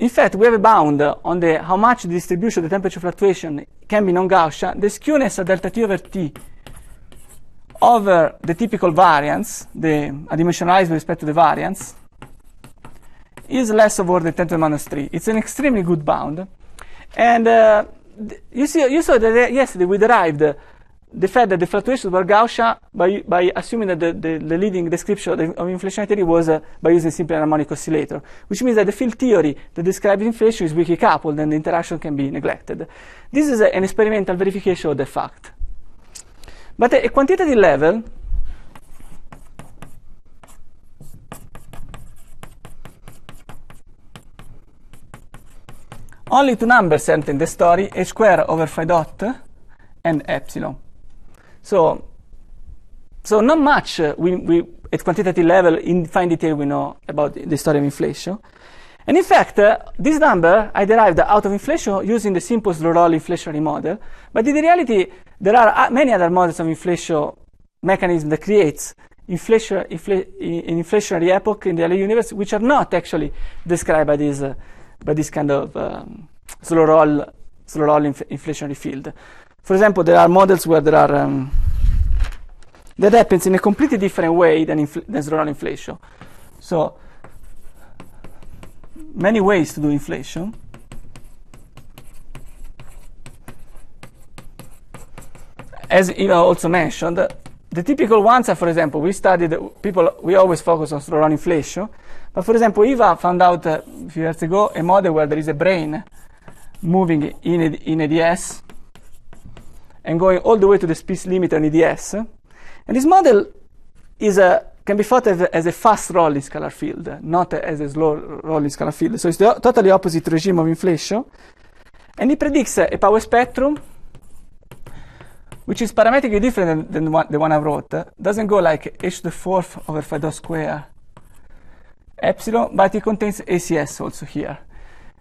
In fact, we have a bound on the how much the distribution of the temperature fluctuation can be non-Gaussian. The skewness of delta T over T over the typical variance, the dimensionalized with respect to the variance, is less of order 10 to the minus 3. It's an extremely good bound. And uh, you, see, you saw that uh, yesterday we derived the fact that the fluctuations were Gaussian by, by assuming that the, the, the leading description of inflation theory was uh, by using simple harmonic oscillator, which means that the field theory that describes inflation is weakly coupled and the interaction can be neglected. This is a, uh, an experimental verification of the fact. But at a quantitative level, only two numbers enter in the story, h squared over phi dot and epsilon. So, so not much uh, we, we, at quantitative level in fine detail we know about the story of inflation. And in fact, uh, this number I derived out of inflation using the simple slow-roll inflationary model. But in reality, there are uh, many other models of inflation mechanism that creates inflation, infl in inflationary epoch in the early universe, which are not actually described by this, uh, by this kind of um, slow roll, slow roll inf inflationary field. For example, there are models where there are um, that happens in a completely different way than infl- than zonal inflation. So many ways to do inflation. As Eva also mentioned, the typical ones are, for example, we studied people, we always focus on slow inflation. But for example, Eva found out uh, a few years ago a model where there is a brain moving in, a, in ADS and going all the way to the speed limit on EDS. And this model is a, can be thought of as a fast rolling scalar field, not as a slow rolling scalar field. So it's the totally opposite regime of inflation. And it predicts a power spectrum which is parametrically different than, the, one, the one I wrote. Doesn't go like h to the fourth over phi dot square epsilon, but it contains ACS also here,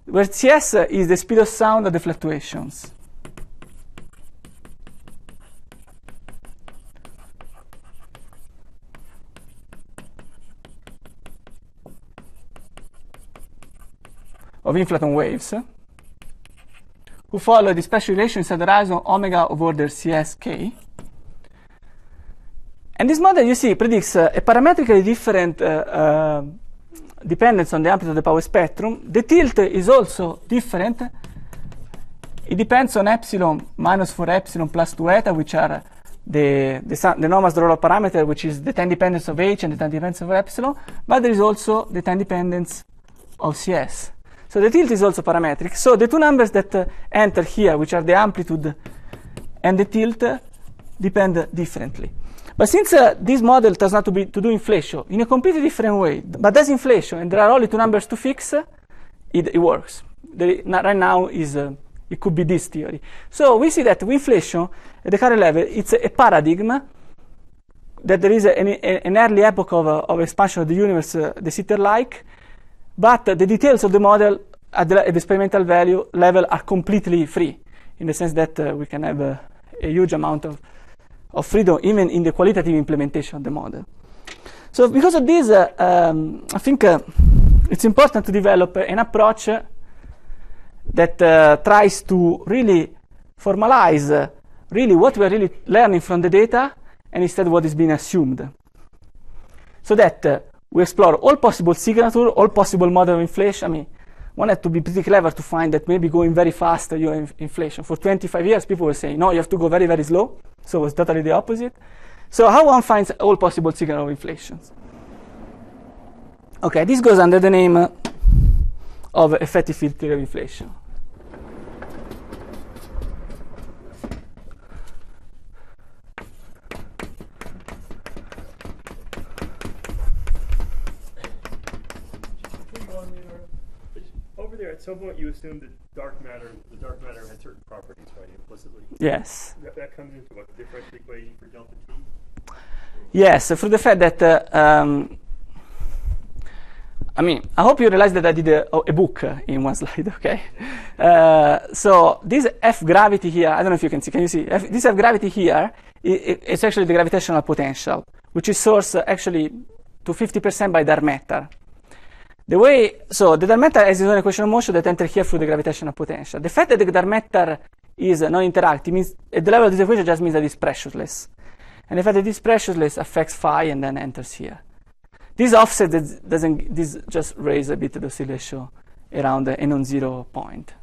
where CS is the speed of sound of the fluctuations. of inflaton waves who follow the special relations that arise on omega of order CSK. And this model, you see, predicts uh, a parametrically different uh, uh, dependence on the amplitude of the power spectrum. The tilt is also different. It depends on epsilon minus 4 epsilon plus 2 eta, which are the, the, the normal Dorolo parameter, which is the time dependence of H and the time dependence of epsilon, but there is also the time dependence of CS. So the tilt is also parametric. So the two numbers that uh, enter here, which are the amplitude and the tilt, uh, depend differently. But since uh, this model does not to, be, to do inflation in a completely different way, but does inflation, and there are only two numbers to fix, it, it, works. The, right now is uh, it could be this theory. So we see that with inflation at the current level, it's a, a paradigm that there is a, an, an, early epoch of, uh, of, expansion of the universe, uh, the sitter like, but the details of the model at the, at the experimental value level are completely free, in the sense that uh, we can have a, a huge amount of, of freedom, even in the qualitative implementation of the model. So because of this, uh, um, I think uh, it's important to develop an approach that uh, tries to really formalize uh, really what we're really learning from the data and instead what is being assumed. So that uh, we explore all possible signatures, all possible model of inflation. I mean, one had to be pretty clever to find that maybe going very fast uh, your inf inflation. For 25 years, people were saying, no, you have to go very, very slow. So it was totally the opposite. So how one finds all possible signal of inflation? Okay, this goes under the name uh, of effective field theory of inflation. some point you assumed that dark matter, the dark matter had certain properties, right, implicitly? Yes. That, that comes into what, the differential equation for delta t? Yes, through the fact that, uh, um, I mean, I hope you realize that I did a, oh, a book in one slide, okay? Uh, so this F gravity here, I don't know if you can see, can you see? F, this F gravity here, it, it's actually the gravitational potential, which is sourced uh, actually to 50% by dark matter. The way, so the dark matter has its own equation of motion that enter here through the gravitational potential. The fact that the dark matter is non-interactive means, at the level of this equation just means that it's pressureless. And the fact that it's pressureless affects phi and then enters here. This offset doesn't, this just raises a bit the oscillation around the non-zero point.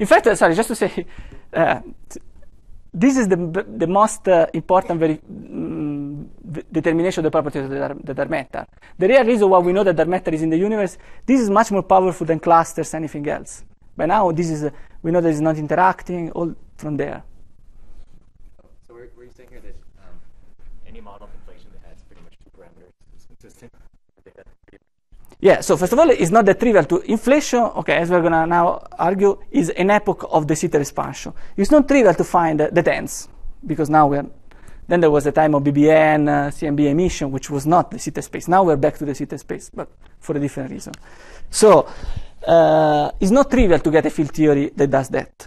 In fact, uh, sorry, just to say, uh, this is the, the most uh, important um, determination of the properties of the, the dark matter. The real reason why we know that dark matter is in the universe, this is much more powerful than clusters, anything else. By now, this is, uh, we know that it's not interacting, all from there. Yeah, so first of all, it's not that trivial to inflation, okay, as we're going to now argue, is an epoch of the Sitter expansion. It's not trivial to find uh, the tens, because now we're, then there was the time of BBN, uh, CMB emission, which was not the Sitter space. Now we're back to the Sitter space, but for a different reason. So, uh, it's not trivial to get a field theory that does that.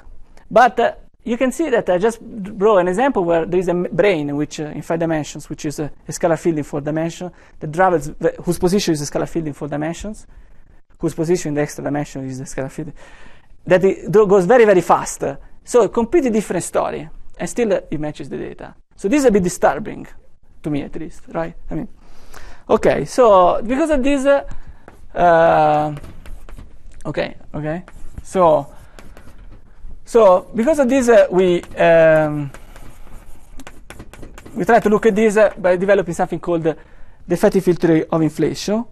But uh, you can see that I just draw an example where there is a brain which uh, in five dimensions, which is a, a scalar field in four dimensions, that travels, whose position is a scalar field in four dimensions, whose position in the extra dimension is the scalar field, that it goes very, very fast. So a completely different story, and still uh, it matches the data. So this is a bit disturbing, to me at least, right? I mean, okay, so because of this, uh, uh okay, okay, so so because of this, uh, we um, we try to look at this uh, by developing something called the fatty field theory of inflation,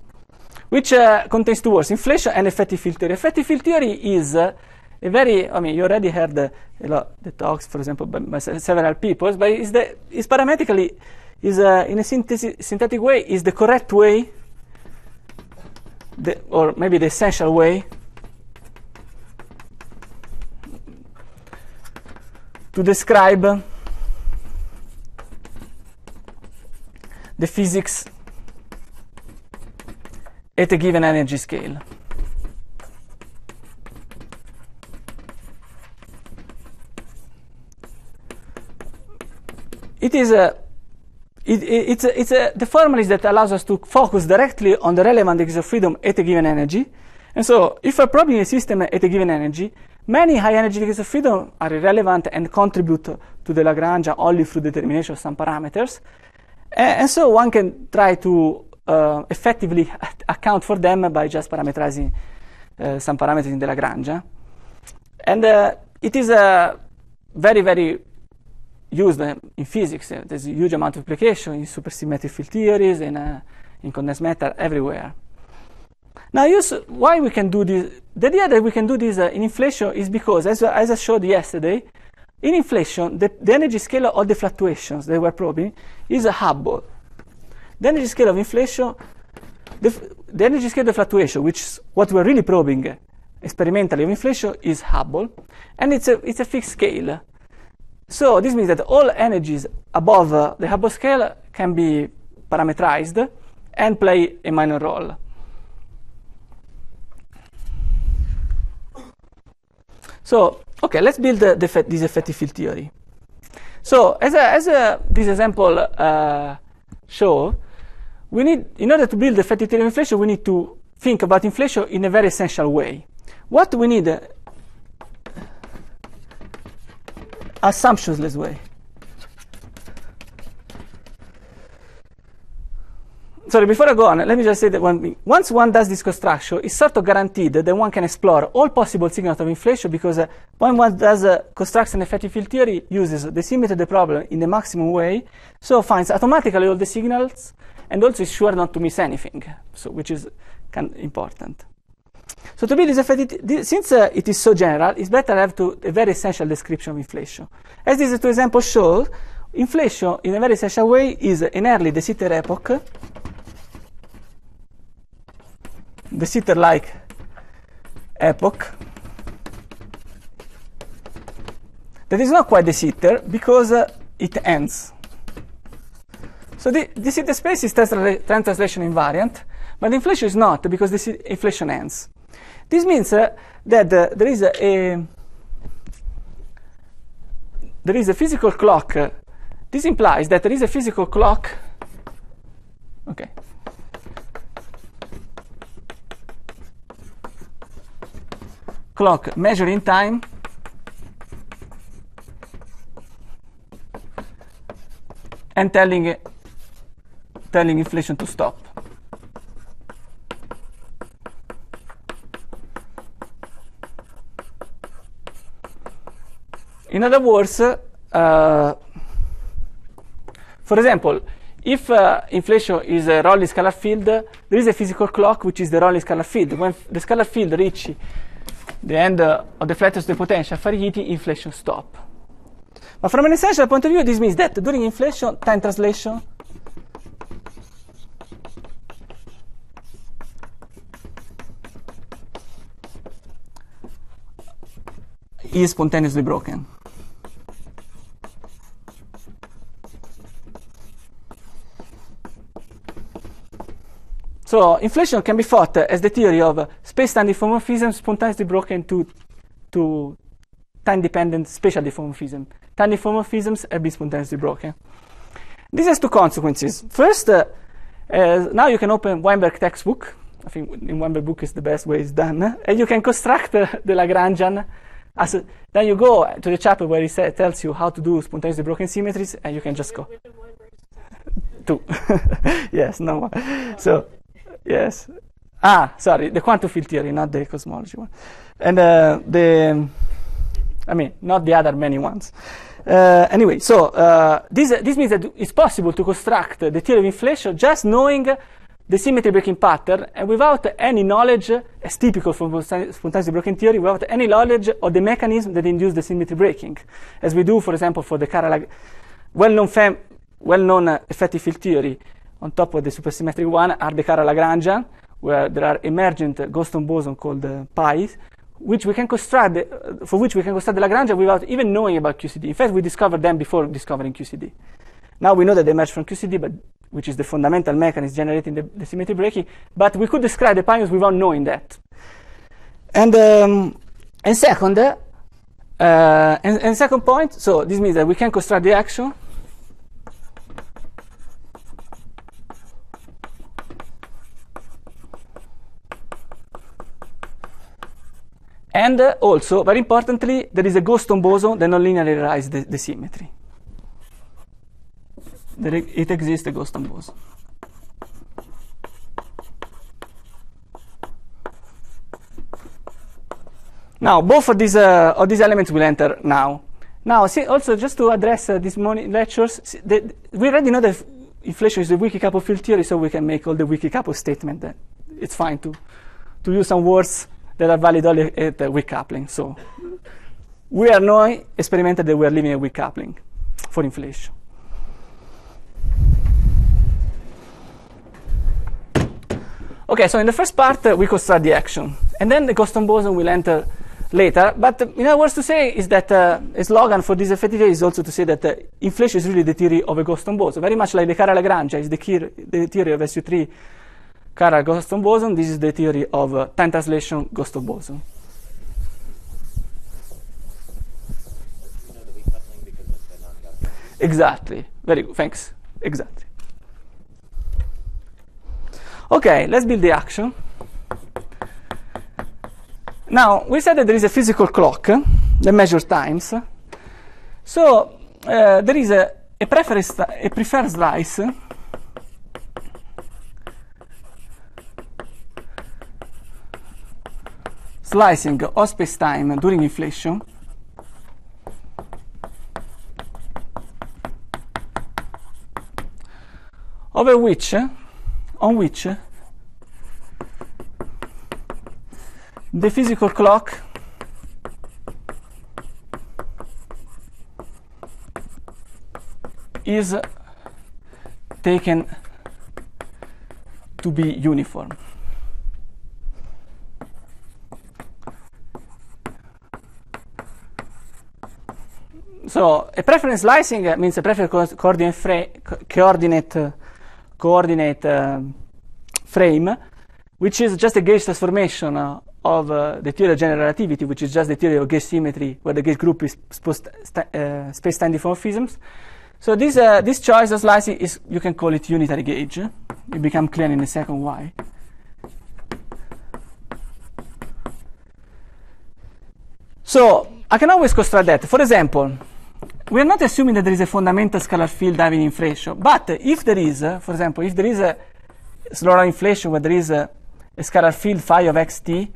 which uh, contains two words: inflation and effective field theory. Effective field theory is uh, a very, I mean, you already heard a lot the talks, for example, by, by several people, but it's, the, it's parametrically, is uh, in a synthetic way, is the correct way, the, or maybe the essential way to describe the physics at a given energy scale. It is a it, it, it's a, it's a, the formula is that allows us to focus directly on the relevant degrees of freedom at a given energy. And so, if a problem is a system at a given energy, Many high energy degrees of freedom are irrelevant and contribute to the Lagrangian only through determination of some parameters. And, so one can try to uh, effectively account for them by just parameterizing uh, some parameters in the Lagrangian. And uh, it is a uh, very, very used in physics. There's a huge amount of application in supersymmetric field theories, in, uh, in condensed matter, everywhere. Now, use, why we can do this? The idea that we can do this uh, in inflation is because, as, uh, as I showed yesterday, in inflation, the, the energy scale of all the fluctuations that we're probing is a Hubble. The energy scale of inflation, the, the energy scale of fluctuation, which is what we're really probing uh, experimentally of inflation, is Hubble, and it's a, it's a fixed scale. So this means that all energies above the Hubble scale can be parameterized and play a minor role. So, okay, let's build the, the, this effective field theory. So, as, a, as a, this example uh, show, we need, in order to build the effective theory of inflation, we need to think about inflation in a very essential way. What we need, uh, assumptions, let's way. sorry, before I go on, let me just say that one once one does this construction, it's sort of guaranteed that one can explore all possible signals of inflation because uh, when one does uh, constructs an effective field theory, uses the symmetry of the problem in the maximum way, so finds automatically all the signals and also is sure not to miss anything, so which is kind of important. So to be this effective, since uh, it is so general, it's better to have to, a very essential description of inflation. As these two examples show, inflation in a very essential way is an early de Sitter epoch the sitter like epoch that is not quite the sitter because uh, it ends. So the, the sitter space is translation invariant, but inflation is not because this inflation ends. This means uh, that uh, there is a, there is a physical clock. This implies that there is a physical clock. Okay, clock measuring time and telling telling inflation to stop. In other words, uh, for example, if uh, inflation is a Rayleigh scalar field, there is a physical clock which is the Rayleigh scalar field. When the scalar field reaches the end uh, of the flattest the potential for heating inflation stop. But from an essential point of view, this means that during inflation, time translation is spontaneously broken. So inflation can be thought as the theory of space-time diffeomorphism spontaneously broken to, to time-dependent spatial diffeomorphism. Time diffeomorphisms have been spontaneously broken. This has two consequences. First, uh, now you can open Weinberg textbook. I think in Weinberg book is the best way it's done. And you can construct uh, the Lagrangian. As a, then you go to the chapter where it tells you how to do spontaneously broken symmetries, and you can just go. two. yes, no one. So yes. Ah, sorry, the quantum field theory, not the cosmology one. And uh, the, I mean, not the other many ones. Uh, anyway, so uh, this, this means that it's possible to construct the theory of inflation just knowing the symmetry breaking pattern and without any knowledge, as typical for spontaneity breaking theory, without any knowledge of the mechanism that induce the symmetry breaking, as we do, for example, for the Karalag, well-known, well-known effective field theory on top of the supersymmetric one are the Cara-Lagrangian, where there are emergent Goldstone boson called uh, pi's, which we can construct, the, uh, for which we can construct the Lagrangian without even knowing about QCD. In fact, we discovered them before discovering QCD. Now we know that they emerge from QCD, but which is the fundamental mechanism generating the, the symmetry breaking, but we could describe the pions without knowing that. And, um, and second, uh, and, and second point, so this means that we can construct the action And uh, also, very importantly, there is a Goston boson that nonlinearly raises the, the symmetry. There it exists a Goston boson. Now, both of these, uh, of these elements will enter now. Now, see, also, just to address uh, this morning lectures, the, we already know that inflation is a weak couple field theory, so we can make all the weak couple statement that it's fine to, to use some words that are valid only at weak coupling. So we are now experimented that we are leaving a weak coupling for inflation. Okay, so in the first part, uh, we construct the action. And then the Goston boson will enter later. But uh, in other words to say is that uh, a slogan for this effective is also to say that uh, inflation is really the theory of a Goston boson, very much like the Cara Lagrange is the, the, theory of SU3 Ghost of boson. This is the theory of uh, time translation of boson. Exactly. Very good. Thanks. Exactly. Okay, let's build the action. Now, we said that there is a physical clock uh, that measures times. So, uh, there is a, a, a preferred slice eh, slicing of space-time during inflation over which, on which the physical clock is taken to be uniform. so a preference slicing means a preference co coordinate, fra coordinate, coordinate um, frame, which is just a gauge transformation uh, of uh, the theory of general relativity, which is just the theory of gauge symmetry, where the gauge group is uh, space-time diffeomorphisms. So this, uh, this choice of slicing is, you can call it unitary gauge. It becomes clear in a second why. So I can always construct that. For example, we are not assuming that there is a fundamental scalar field having inflation. But if there is, for example, if there is a Slora inflation where there is a, a, scalar field phi of xt,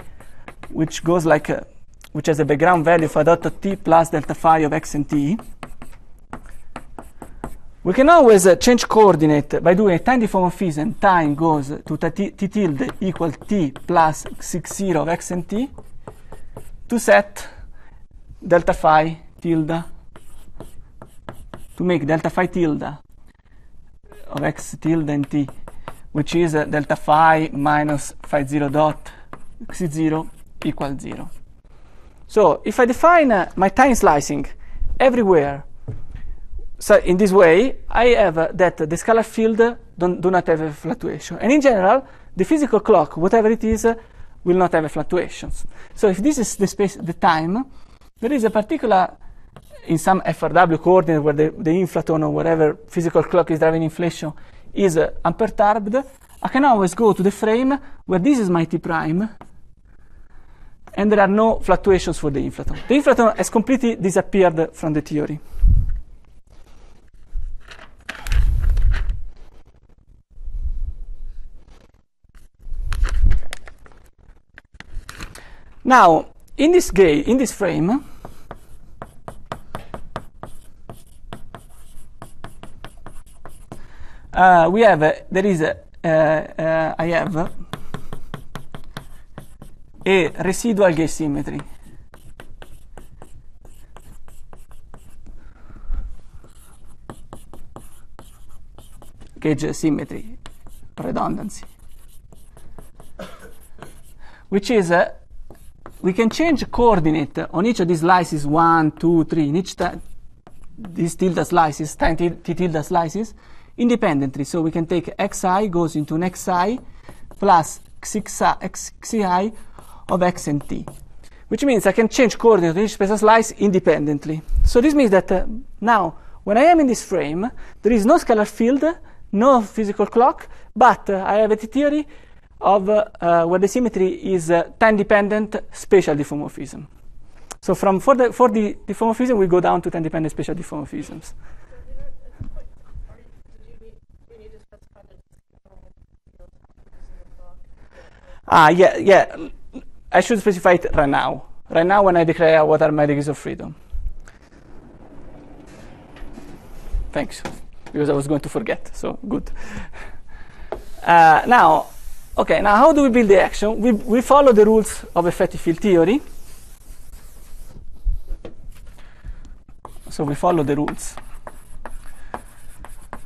which goes like, a, uh, which has a background value for delta t plus delta phi of x and t, we can always uh, change coordinate by doing a time diffeomorphism. Time goes to t, t tilde equal t plus 6 0 of x and t to set delta phi tilde to make delta phi tilde of x tilde and t, which is uh, delta phi minus phi 0 dot x0 equals 0. So if I define uh, my time slicing everywhere, so in this way, I have uh, that the scalar field don't, do not have a fluctuation. And in general, the physical clock, whatever it is, will not have fluctuations. So if this is the space, the time, there is a particular in some FRW coordinate where the, the inflaton or whatever physical clock is driving inflation is uh, unperturbed, I can always go to the frame where this is my T prime and there are no fluctuations for the inflaton. The inflaton has completely disappeared from the theory. Now, in this, in this frame, uh, we have there is a uh, uh, I have a residual gauge symmetry. Gauge symmetry, redundancy, which is a we can change coordinate on each of these slices, one, two, three, in each this tilde slices, 10 tilde slices, independently. So we can take xi goes into an xi plus xi of x and t, which means I can change coordinate in each space slice independently. So this means that uh, now when I am in this frame, there is no scalar field, no physical clock, but uh, I have a theory of uh, uh where the symmetry is uh, time-dependent spatial diffeomorphism. So from for the, for the diffeomorphism, we go down to time-dependent spatial diffeomorphisms. Ah, yeah, yeah. I should specify it right now. Right now, when I declare what are my degrees of freedom. Thanks, because I was going to forget. So good. Uh, now, okay. Now, how do we build the action? We we follow the rules of effective field theory. So we follow the rules,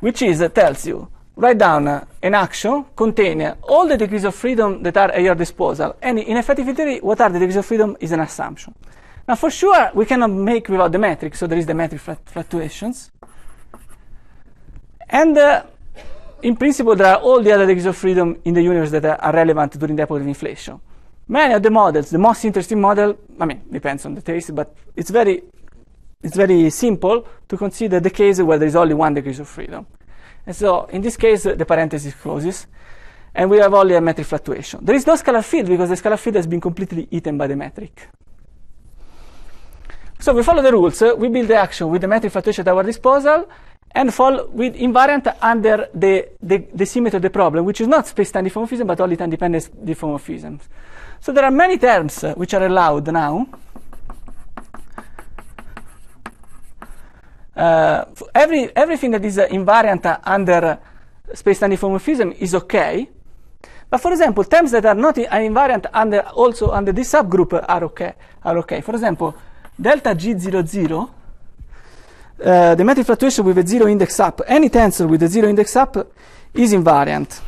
which is tells you write down uh, an action contain uh, all the degrees of freedom that are at your disposal. And in effective theory, what are the degrees of freedom is an assumption. Now, for sure, we cannot make without the metric, so there is the metric fluctuations. And uh, in principle, there are all the other degrees of freedom in the universe that are relevant during the epoch of inflation. Many of the models, the most interesting model, I mean, depends on the taste, but it's very, it's very simple to consider the case where there is only one degree of freedom. And so in this case, uh, the parenthesis closes, and we have only a metric fluctuation. There is no scalar field because the scalar field has been completely eaten by the metric. So we follow the rules. Uh, we build the action with the metric fluctuation at our disposal and fall with invariant under the, the, the symmetry of the problem, which is not space-time diffeomorphism, but only time-dependent diffeomorphisms. So there are many terms uh, which are allowed now. uh, every, everything that is uh, invariant uh, under uh, space-time diffeomorphism is okay. But for example, terms that are not uh, invariant under also under this subgroup are okay. Are okay. For example, delta G00, uh, the metric fluctuation with a zero index up, any tensor with a zero index up is invariant.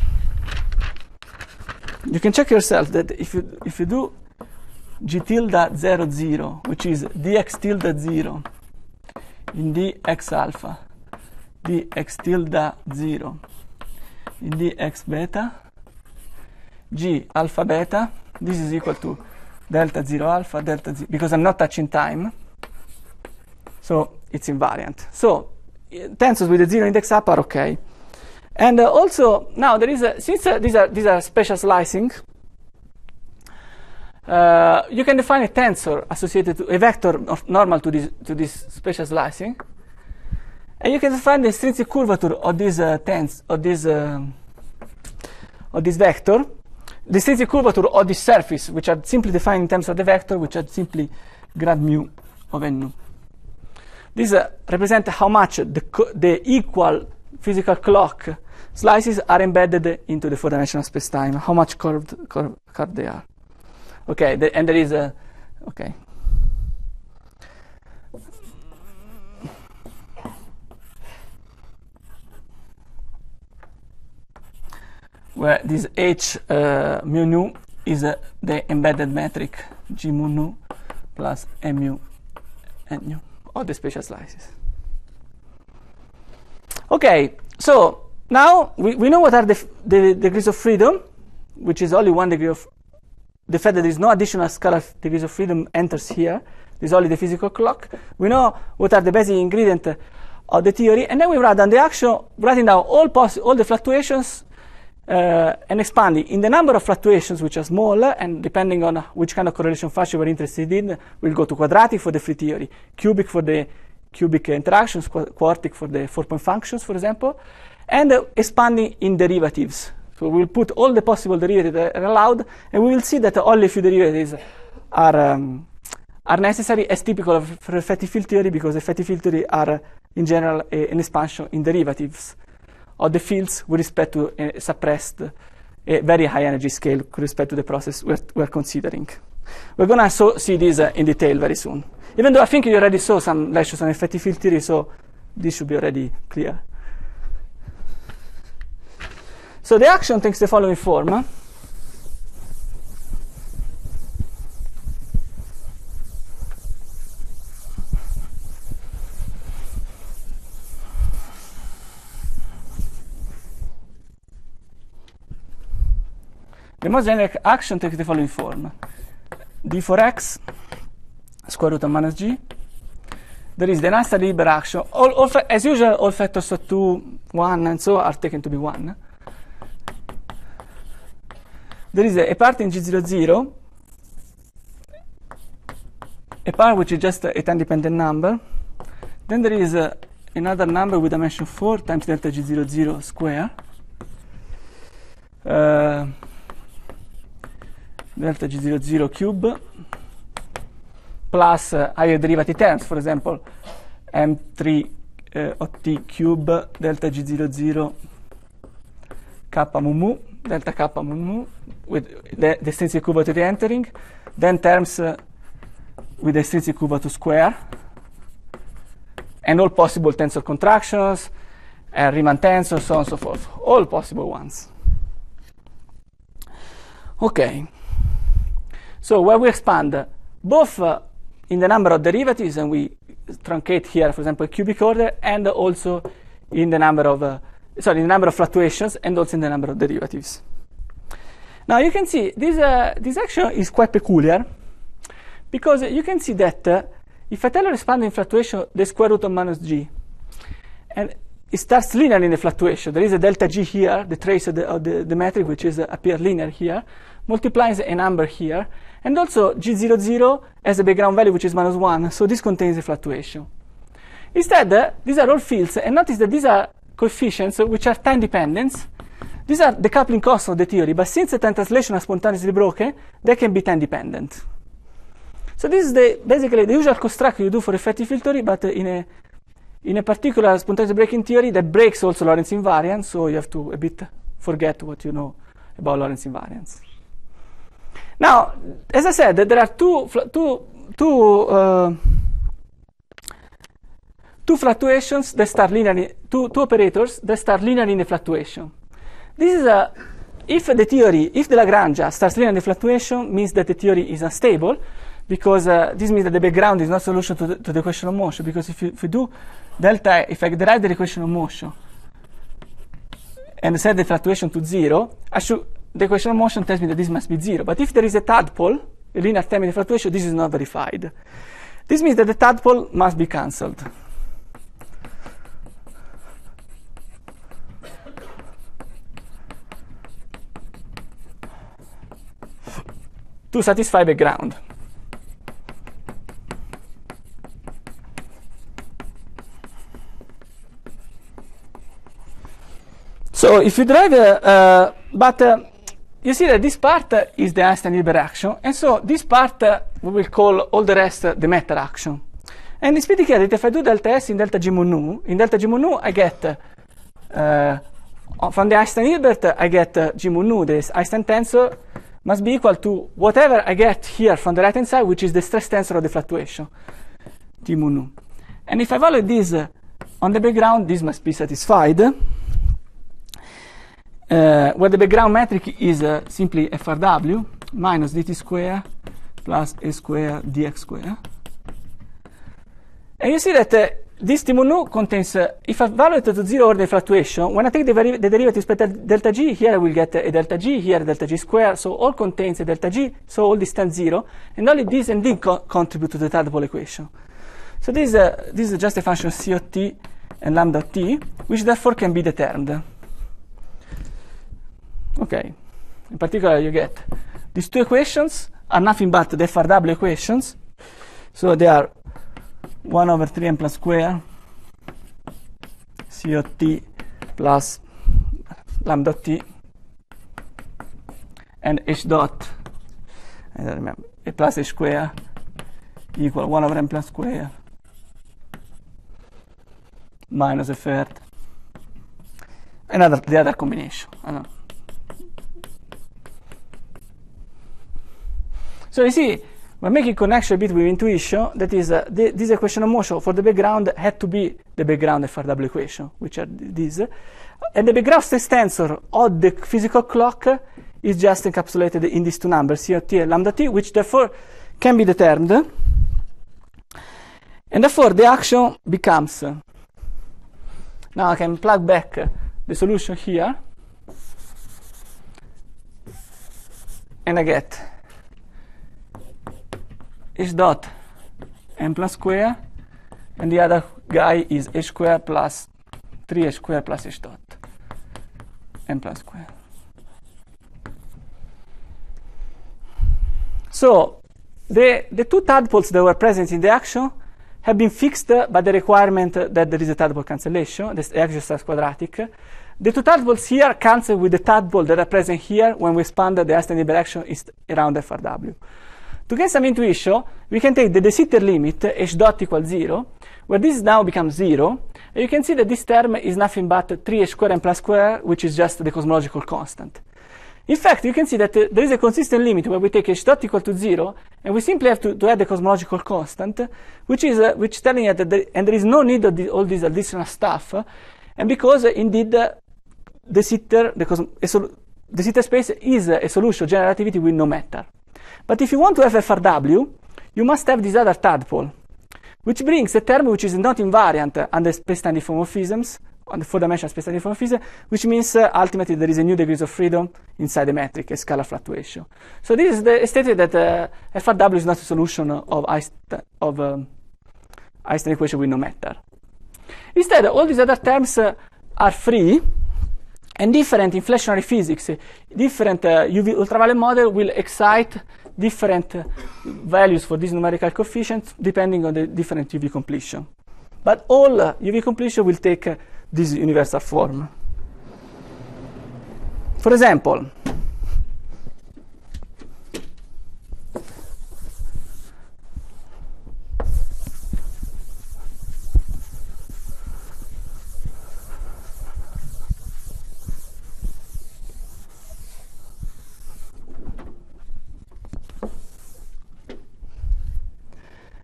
You can check yourself that if you, if you do G tilde 00, which is dx tilde 0, in dx alpha dx tilde 0 in dx beta g alpha beta this is equal to delta 0 alpha delta 0 because I'm not touching time so it's invariant so tensors with a 0 index up are okay and uh, also now there is a, since uh, these are these are special slicing uh, you can define a tensor associated to a vector of normal to this, to this spatial slicing. And you can define the intrinsic curvature of this uh, tens of this um, of this vector. The intrinsic curvature of this surface, which are simply defined in terms of the vector, which are simply grad mu of nu. This uh, represent how much the, the equal physical clock slices are embedded into the four-dimensional spacetime, how much curved, curved, curved they are. Okay, the, and there is a. Okay. Where this h uh, mu nu is uh, the embedded metric g mu nu plus mu and nu, all the special slices. Okay, so now we, we know what are the, the degrees of freedom, which is only one degree of the fact that there is no additional scalar degrees of freedom enters here. There's only the physical clock. We know what are the basic ingredients of the theory, and then we write down the action, writing down all, all the fluctuations uh, and expanding in the number of fluctuations, which are small, and depending on which kind of correlation function we're interested in, we'll go to quadratic for the free theory, cubic for the cubic interactions, qu quartic for the four-point functions, for example, and uh, expanding in derivatives. So we'll put all the possible derivatives that are allowed, and we will see that only a few derivatives are, um, are necessary as typical of effective field theory because effective field theory are, in general, a, an expansion in derivatives of the fields with respect to a suppressed, a very high energy scale with respect to the process we're, we're considering. We're going to so see this uh, in detail very soon. Even though I think you already saw some lectures on effective field theory, so this should be already clear. So the action takes the following form. The most generic action takes the following form d for x square root of minus g. There is the nice Liber action. All, all as usual, all factors of 2, 1, and so are taken to be 1. there is a, a part in G00, a part which is just a time-dependent number. Then there is uh, another number with dimension 4 times delta G00 square. Uh, delta G00 cube plus uh, higher derivative terms, for example, M3 uh, OT cube delta G00 K mu mu delta kappa mu with the, the extensive curvature to the entering. Then terms uh, with the extensive curvature square. And all possible tensor contractions, uh, Riemann tensor, so on and so forth. All possible ones. Okay. So when we expand uh, both uh, in the number of derivatives, and we truncate here, for example, cubic order, and also in the number of uh, sorry, in the number of fluctuations and also in the number of derivatives. Now you can see this, uh, this action is quite peculiar because you can see that uh, if I tell a responding fluctuation the square root of minus g, and it starts linear in the fluctuation, there is a delta g here, the trace of the, of the, the metric which is uh, appear linear here, multiplies a number here, and also g00 has a background value which is minus 1, so this contains a fluctuation. Instead, uh, these are all fields, and notice that these are coefficients, which are time dependent. These are the coupling costs of the theory, but since the time translation are spontaneously broken, they can be time dependent. So this is the, basically the usual construct you do for effective field theory, but uh, in a in a particular spontaneous breaking theory that breaks also Lorentz invariance, so you have to a bit forget what you know about Lorentz invariance. Now, as I said, there are two, two, two uh, two fluctuations that start linearly, two, two operators that start linearly in the fluctuation. This is a, if the theory, if the Lagrangian starts linearly in the fluctuation, means that the theory is unstable, because uh, this means that the background is not solution to the, to the equation of motion, because if you, if you do delta, if I derive the equation of motion, and set the fluctuation to zero, I should, the equation of motion tells me that this must be zero. But if there is a tadpole, a linear term in the fluctuation, this is not verified. This means that the tadpole must be cancelled. to satisfy background. So if you drive, uh, but uh, you see that this part is the Einstein-Hilbert action, and so this part uh, we will call all the rest uh, the matter action. And it's pretty clear that if I do delta S in delta G mu nu, in delta G mu nu I get, uh, from the Einstein-Hilbert I get uh, G mu nu, this Einstein tensor, must be equal to whatever I get here from the right-hand side, which is the stress tensor of the fluctuation, T mu nu. And if I value this uh, on the background, this must be satisfied, uh, where the background metric is uh, simply FRW minus dt square plus a square dx square. And you see that uh, this Timun contains, uh, if I value to zero order fluctuation, when I take the, the derivative respect delta g, here I will get a delta g, here a delta g square, so all contains a delta g, so all this tends zero, and only this and this co contribute to the tadpole equation. So this, uh, this is just a function c of t and lambda of t, which therefore can be determined. Okay, in particular you get these two equations are nothing but the FRW equations, so they are 1 over 3m plus square t plus lambda t and h dot I don't remember a plus h square equal 1 over m plus square minus a third another the other combination so you see but making connection between intuition, that is, uh, the, this equation of motion for the background had to be the background FRW equation, which are these. And the background stress tensor of the physical clock is just encapsulated in these two numbers, here t and lambda t, which therefore can be determined. And therefore the action becomes, now I can plug back the solution here, and I get h dot m plus square and the other guy is h square plus 3h square plus h dot m plus square. So the, the two tadpoles that were present in the action have been fixed by the requirement that there is a tadpole cancellation, this action is quadratic. The two tadpoles here cancel with the tadpole that are present here when we expand the Einstein action is around FRW. To get some intuition, we can take the De Sitter limit, h dot equals 0, where this now becomes 0, and you can see that this term is nothing but 3h squared and plus square, which is just the cosmological constant. In fact, you can see that uh, there is a consistent limit where we take h dot equal to 0, and we simply have to, to add the cosmological constant, which is uh, which telling you that there, and there is no need of the, all this additional stuff, uh, and because uh, indeed uh, the sitter the, cos- the sitter space is uh, a solution generativity with no matter. But if you want to have FRW, you must have this other tadpole, which brings a term which is not invariant under spacetime diffeomorphisms, on the four-dimensional spacetime diffeomorphism, which means uh, ultimately there is a new degrees of freedom inside the metric, a scalar fluctuation. So this is the stated that uh, FRW is not a solution of Einstein, of um, Einstein equation with no matter. Instead, all these other terms uh, are free, and different inflationary physics, different uh, UV ultraviolet model will excite different values for these numerical coefficients depending on the different UV completion. But all UV completion will take this universal form. For example,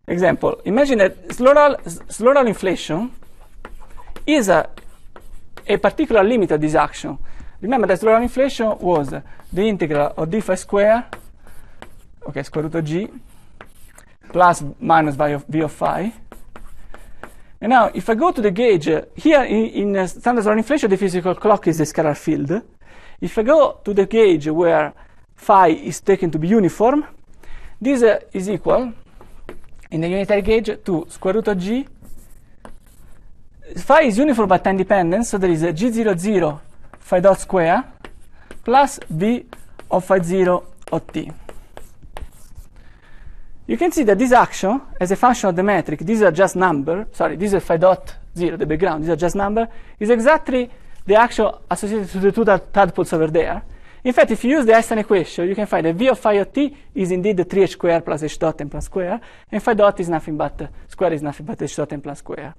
example, imagine that slow, slow inflation is a, a particular limit of this action. Remember that slow inflation was the integral of d phi square, okay, square root of g, plus minus v of, v of phi. And now, if I go to the gauge, uh, here in, in standard slow inflation, the physical clock is the scalar field. If I go to the gauge where phi is taken to be uniform, this uh, is equal in the unitary gauge to square root of g. Phi is uniform but time dependent, so there is a g00 phi dot square plus b of phi 0 of t. You can see that this action, as a function of the metric, these are just number, sorry, this is phi dot 0, the background, these are just number, is exactly the action associated to the two tadpoles over there. In fact, if you use the Einstein equation, you can find that V of phi of t is indeed the 3h squared plus h dot n plus square, and phi dot is nothing but, uh, square is nothing but h dot n plus square.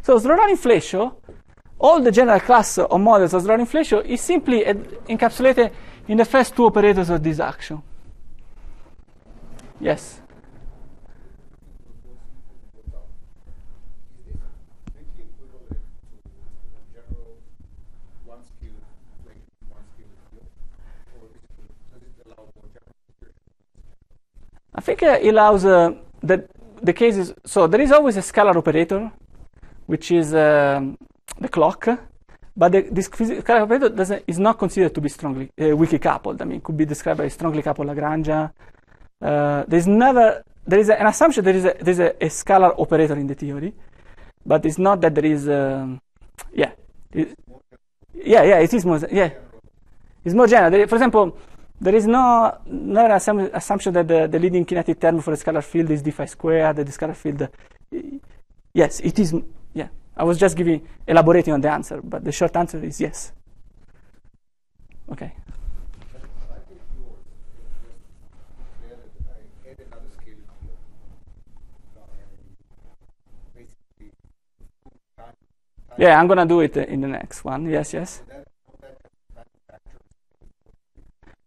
So slow Sloan inflation, all the general class of models of Sloan inflation is simply encapsulated in the first two operators of this action. Yes? I think uh, it allows uh, that the case is so there is always a scalar operator, which is um, the clock, but the, this scalar operator is not considered to be strongly uh, weakly coupled. I mean, it could be described by strongly coupled Lagrangian. Uh, there's never there is a, an assumption there is a, there's a, a, scalar operator in the theory, but it's not that there is um, yeah it, yeah yeah it is more yeah it's more general. For example there is no, no assumption that the, the leading kinetic term for a scalar field is d phi squared, the scalar field. Uh, yes, it is. Yeah, I was just giving elaborating on the answer, but the short answer is yes. Okay. Yeah, I'm gonna do it in the next one. Yes, yes.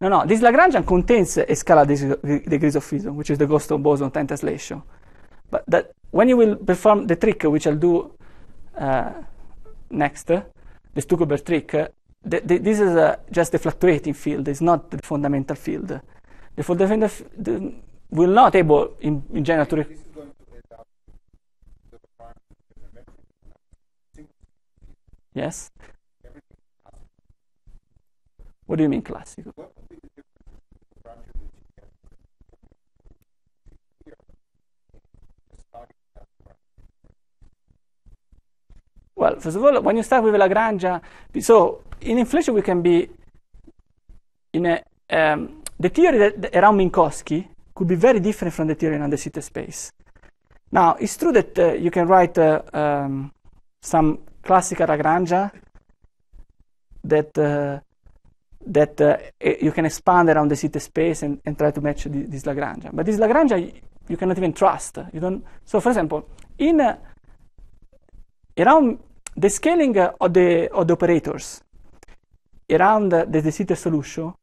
No, no, this Lagrangian contains a scalar degrees of freedom, which is the ghost of boson time translation. But that when you will perform the trick, which I'll do uh, next, the Stuckelberg trick, the, the, this is just the fluctuating field. It's not the fundamental field. The fundamental the, will not able, in, in general, to. Rec- yes. What do you mean classical? Well, first of all, when you start with Lagrangian, so in inflation we can be in a, um, the theory that, that around Minkowski could be very different from the theory on the Sitter space. Now, it's true that uh, you can write uh, um, some classical Lagrangian that uh, that uh, eh, you can expand around the Sitter space and, and, try to match the, this Lagrangian. But this Lagrangian you cannot even trust. You don't. So, for example, in uh, around the scaling uh, of the, of the operators around the desired solution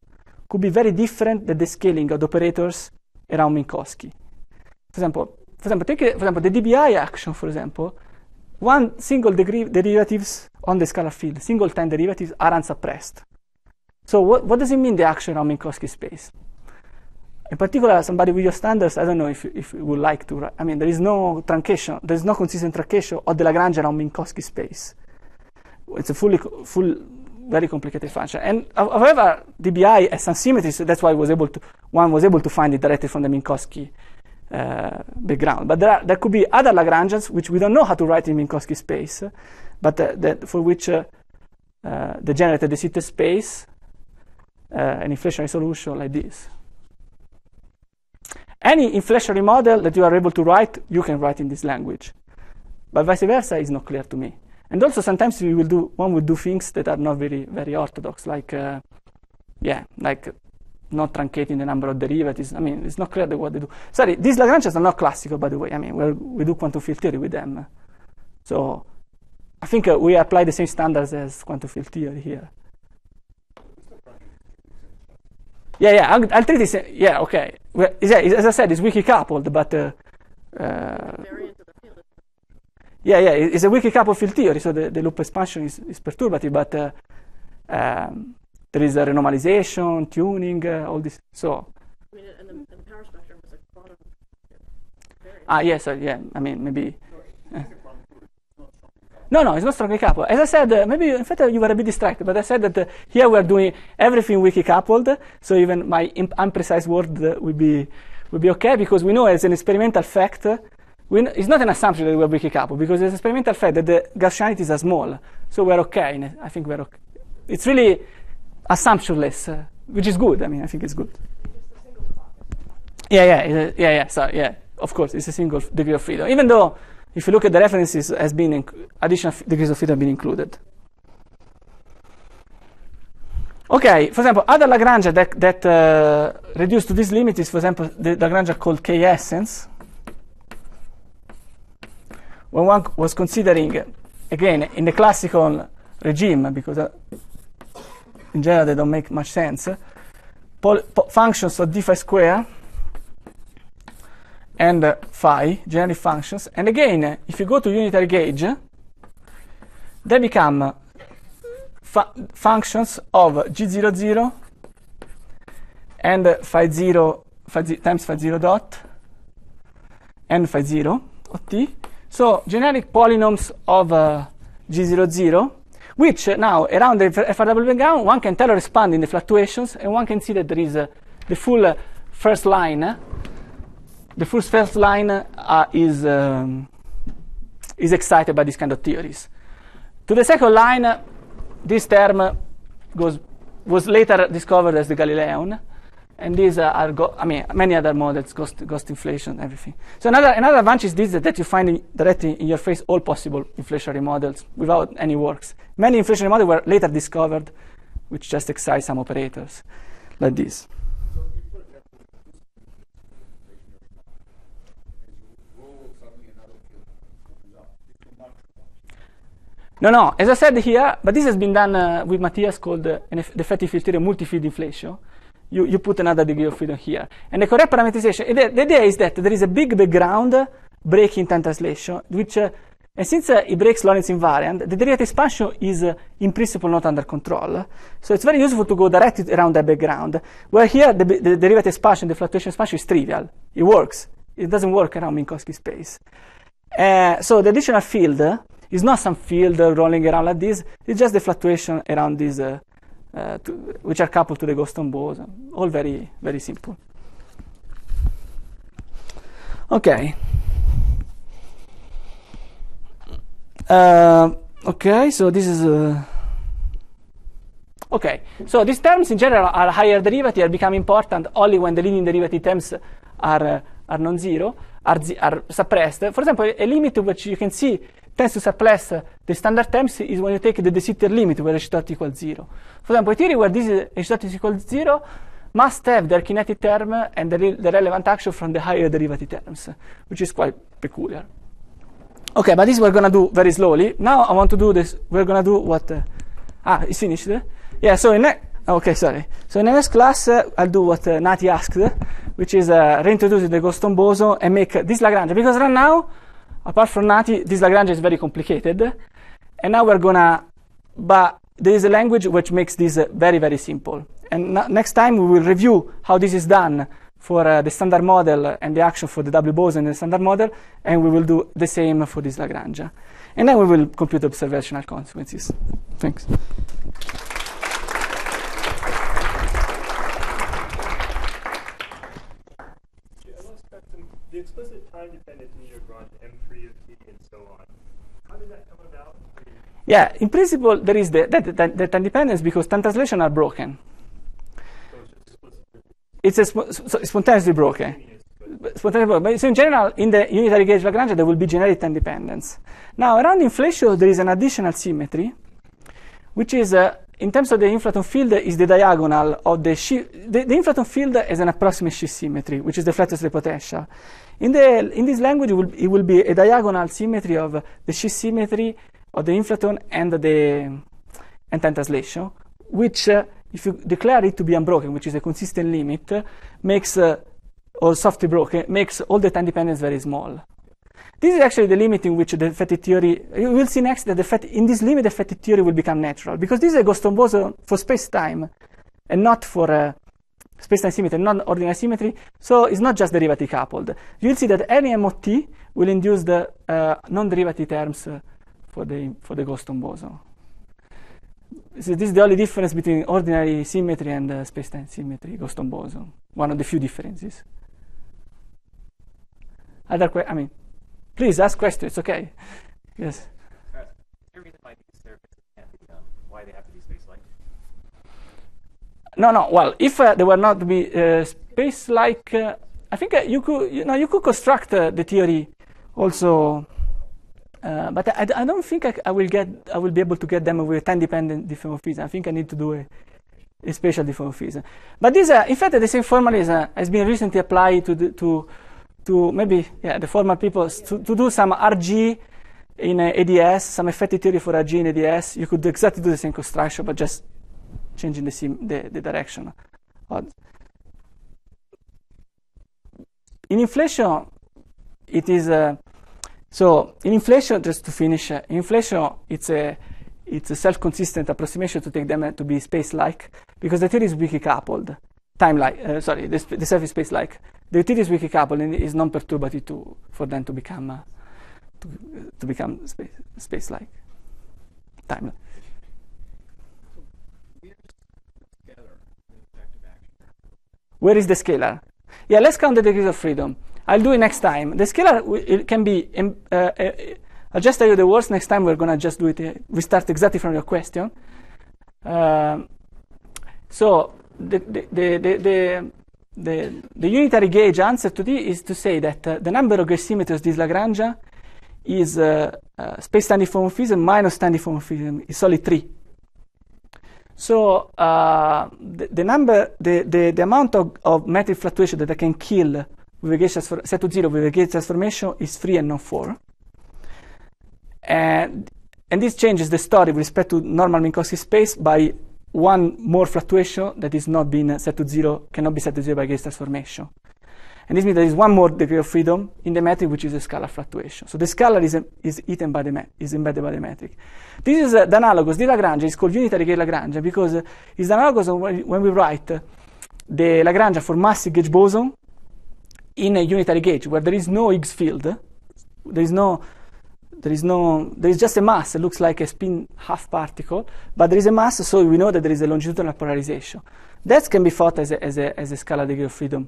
could be very different than the scaling of the operators around Minkowski. For example, for example, take for example the DBI action, for example, one single degree derivatives on the scalar field, single time derivatives are unsuppressed. So what, what does it mean the action around Minkowski space? in particular, somebody with your standards, I don't know if, if you would like to. I mean, there is no truncation, there is no consistent truncation of the Lagrange around Minkowski space. It's a fully, full, very complicated function. And however, DBI has some symmetries, so that's why was able to, one was able to find it directly from the Minkowski uh, background. But there, are, there could be other Lagrangians which we don't know how to write in Minkowski space, but uh, that for which uh, uh, the generator, the sitter space, uh, an inflationary solution like this. Any inflationary model that you are able to write, you can write in this language. But vice versa is not clear to me. And also sometimes we will do, one will do things that are not very, very orthodox, like, uh, yeah, like not truncating the number of derivatives. I mean, it's not clear what they do. Sorry, these Lagrangians are not classical, by the way. I mean, we do quantum field theory with them. So I think uh, we apply the same standards as quantum field theory here. Yeah, yeah, I'll, I'll take this. Yeah, okay. Well, yeah, as I said, it's wiki coupled, but. Uh, uh, yeah, yeah, it's a wiki coupled field theory, so the, the loop expansion is, is perturbative, but uh, um, there is a renormalization, tuning, uh, all this. So. I mean, the, power spectrum Ah, yes, uh, yeah, I mean, maybe no, no, it's not strongly coupled. As I said, uh, maybe in fact you were a bit distracted, but I said that uh, here we are doing everything weakly coupled, so even my imp- unprecise word uh, will be would be okay because we know as an experimental fact. Uh, it's not an assumption that we're weakly coupled because it's an experimental fact that the Gaussianities are small, so we're okay. I think we're okay. It's really assumptionless, uh, which is good. I mean, I think it's good. Yeah, yeah, yeah, yeah. So yeah, of course, it's a single degree of freedom, even though if you look at the references, has been additional degrees of freedom have been included. Okay, for example, other Lagrange that, that uh, reduced to this limit is, for example, the Lagrange called K essence. When one was considering, again, in the classical regime, because uh, in general they don't make much sense, functions of d phi square and uh, phi, generic functions. And again, if you go to unitary gauge, they become fu functions of g00 and uh, phi 0 phi times phi 0 dot and phi 0 of t. So generic polynomials of uh, g00, which uh, now around the FRW background, one can tell or expand in the fluctuations, and one can see that there is uh, the full uh, first line the first first line uh, is, um, is excited by these kind of theories. To the second line, uh, this term goes, was later discovered as the Galilean, and these are, I mean, many other models, cost, ghost inflation, everything. So another, another advantage is this, that you find in, directly in your face all possible inflationary models without any works. Many inflationary models were later discovered, which just excite some operators, like this. No, no, as I said here, but this has been done uh, with Matthias called uh, an the fatty field multi-field inflation. You, you put another degree of freedom here. And the correct parameterization, the, the idea is that there is a big background break in time translation, which, uh, and since uh, it breaks Lorentz invariant, the derivative expansion is uh, in principle not under control. So it's very useful to go directly around that background, where here the, the derivative expansion, the fluctuation expansion is trivial. It works. It doesn't work around Minkowski space. Uh, so the additional field, it's not some field rolling around like this. It's just the fluctuation around this, uh, uh, to, which are coupled to the Goston boson. All very, very simple. Okay. Uh, okay, so this is. Uh, okay, so these terms in general are higher derivative, are become important only when the leading derivative terms are, uh, are non zero, are, are suppressed. For example, a limit which you can see tensors are less the standard times is when you take the, de sitter limit where h dot equals 0. For example, a theory where this h dot equals equal 0 must have their kinetic term and the, re the relevant action from the higher derivative terms, which is quite peculiar. Okay, but this we're going to do very slowly. Now I want to do this. We're going to do what... Uh, ah, it's finished? Yeah, so in... Okay, sorry. So in the next class, uh, I'll do what uh, Nati asked, which is uh, reintroduce the Goston boson and make this Lagrange. Because right now... Apart from that, this Lagrange is very complicated. And now we're gonna, but there is a language which makes this uh, very, very simple. And next time we will review how this is done for uh, the standard model and the action for the W boson and the standard model, and we will do the same for this Lagrange. And then we will compute observational consequences. Thanks. Yeah, in principle, there is the, that that that time dependence because time translation are broken. So it's, sp so spontaneously broken. Spontaneously broken. so in general, in the unitary gauge Lagrange, there will be generic time dependence. Now, around inflation, there is an additional symmetry, which is, uh, in terms of the inflaton field, is the diagonal of the shear. The, the inflaton field is an approximate shear symmetry, which is the of the potential. In, the, in this language, it will, it will be a diagonal symmetry of the shear symmetry of the inflaton and the and time translation, which, uh, if you declare it to be unbroken, which is a consistent limit, makes uh, or softly broken makes all the time dependence very small. This is actually the limit in which the fetty theory. You will see next that the in this limit the fetty theory will become natural because this is a Goston boson for space-time, and not for uh, space-time symmetry, not ordinary symmetry. So it's not just derivative coupled. You'll see that any MOT will induce the uh, non-derivative terms. Uh, for the, for the boson. So this is the only difference between ordinary symmetry and uh, spacetime symmetry, Goston boson. One of the few differences. Other que- I mean, please ask questions. Okay. Yes. no, no. Well, if uh, they were not to be uh, space-like, uh, I think uh, you could, you know, you could construct uh, the theory also uh, but I, I, don't think I, I, will get I will be able to get them with ten dependent diffeomorphism. I think I need to do a, a spatial diffeomorphism. But this, uh, in fact, the same formula uh, has been recently applied to the, to to maybe yeah the formal people to, to do some RG in uh, ADS, some effective theory for RG in ADS. You could exactly do the same construction, but just changing the sim, the, the direction. In inflation, it is. Uh, so in inflation, just to finish, uh, inflation, it's a, it's a self-consistent approximation to take them uh, to be space-like because the theory is weakly coupled. Time-like, uh, sorry, the, the is space-like. The theory is weakly coupled and is non-perturbative to, for them to become, uh, to, to, become space, space-like, time-like. Where is the scalar? Yeah, let's count the degrees of freedom. I'll do it next time. The scalar it can be. Uh, uh, I'll just tell you the words next time. We're gonna just do it. Uh, we start exactly from your question. Um, so the the, the the, the, the, the, unitary gauge answer to this is to say that uh, the number of gauge this Lagrangian is uh, uh, space standing homomorphism minus standing homomorphism is only 3. So uh, the, the, number, the, the, the amount of, of metric fluctuation that I can kill with a set to zero the gauge transformation is free and not four. And, and this changes the story with respect to normal Minkowski space by one more fluctuation that is not being set to zero, cannot be set to zero by gauge transformation. And this means there is one more degree of freedom in the metric, which is a scalar fluctuation. So the scalar is, is eaten by the is embedded by the metric. This is uh, the analogous. The Lagrange is called unitary gauge Lagrange because uh, it's analogous when we write uh, the Lagrange for massive gauge boson in a unitary gauge where there is no Higgs field, there is no there is no there is just a mass it looks like a spin half particle but there is a mass so we know that there is a longitudinal polarization that can be thought as a, as a, as a scalar degree of freedom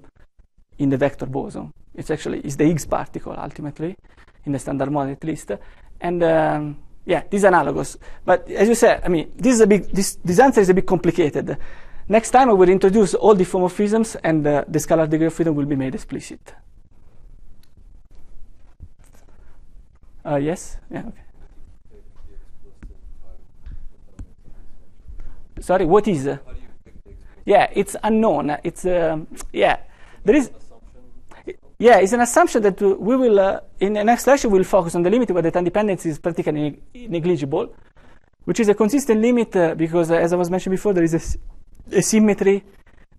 in the vector boson it's actually it's the higgs particle ultimately in the standard model at least and um, yeah these analogous but as you said i mean this is a big this this answer is a bit complicated Next time I will introduce all the homomorphisms and uh, the scalar degree of freedom will be made explicit. Uh, yes? Yeah, okay. Sorry, what is? Uh, yeah, it's unknown. It's, um, yeah, there is, yeah, it's an assumption that we will, uh, in the next lecture, we'll focus on the limit where the time dependence is practically negligible, which is a consistent limit uh, because, as I was mentioning before, there is a a symmetry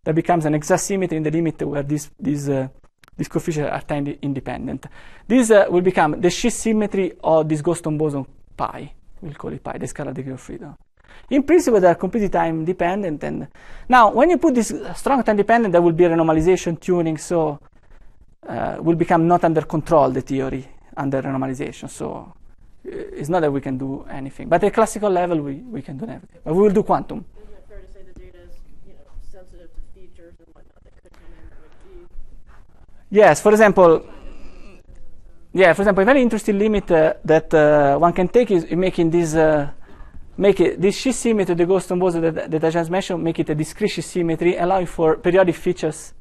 that becomes an exact symmetry in the limit where these these uh, these coefficients are time independent. This uh, will become the shear symmetry of this Goston boson pi. We'll call it pi, the scalar degree of freedom. In principle, they are completely time dependent. And now, when you put this strong time dependent, there will be renormalization tuning, so uh, will become not under control the theory under renormalization. So uh, it's not that we can do anything, but at classical level, we, we can do everything. But we will do quantum. Yes, for example, yeah, for example, a very interesting limit uh, that uh, one can take is making this uh, make it, this symmetry, the Goldstone boson that, that I just mentioned, make it a discrete symmetry, allowing for periodic features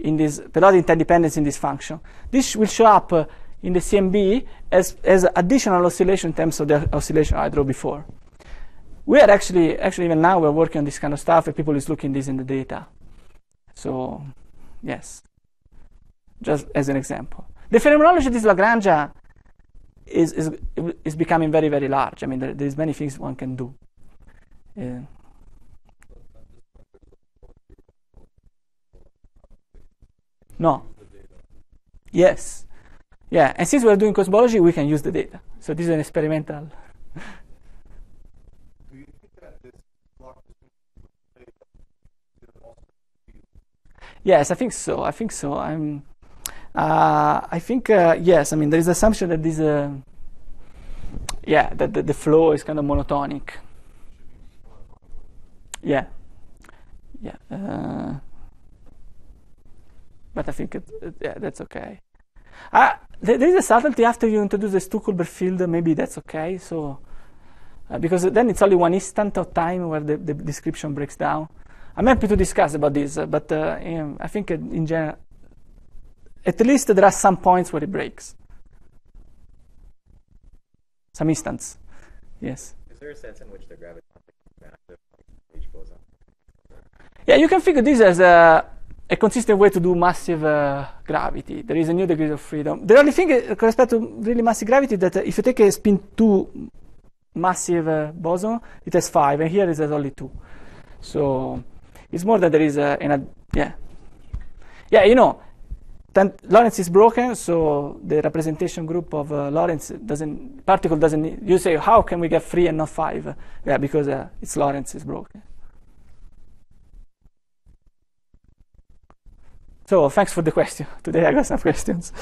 in this periodic interdependence in this function. This will show up uh, in the CMB as, as additional oscillation in terms of the oscillation I drew before. We are actually, actually even now we're working on this kind of stuff and people is looking this in the data. So, yes just as an example. The phenomenology of this Lagrangian is, is, is becoming very, very large. I mean, there, there's many things one can do. Uh, no. Yes. Yeah, and since we're doing cosmology, we can use the data. So this is an experimental. yes, I think so. I think so. I'm. Uh, I think uh, yes. I mean, there is assumption that this, uh, yeah, that, that the flow is kind of monotonic. Yeah, yeah. but I think it, it, yeah, that's okay. there is a subtlety after you introduce the Stuckelberg field. Maybe that's okay. So, uh, because then it's only one instant of time where the, the description breaks down. I'm happy to discuss about this, uh, but uh, um, I think in general, at least there are some points where it breaks. Some instance. Yes. Is there a sense in which the gravity Yeah, you can figure this as a, a consistent way to do massive uh, gravity. There is a new degree of freedom. The only thing uh, with respect to really massive gravity that uh, if you take a spin 2 massive uh, boson, it has 5, and here it has only 2. So it's more that there is a, uh, an, ad- yeah. Yeah, you know, then Lorentz is broken, so the representation group of uh, Lorentz doesn't particle doesn't. You say how can we get three and not five? Yeah, because uh, it's Lorentz is broken. So thanks for the question. Today I got some questions.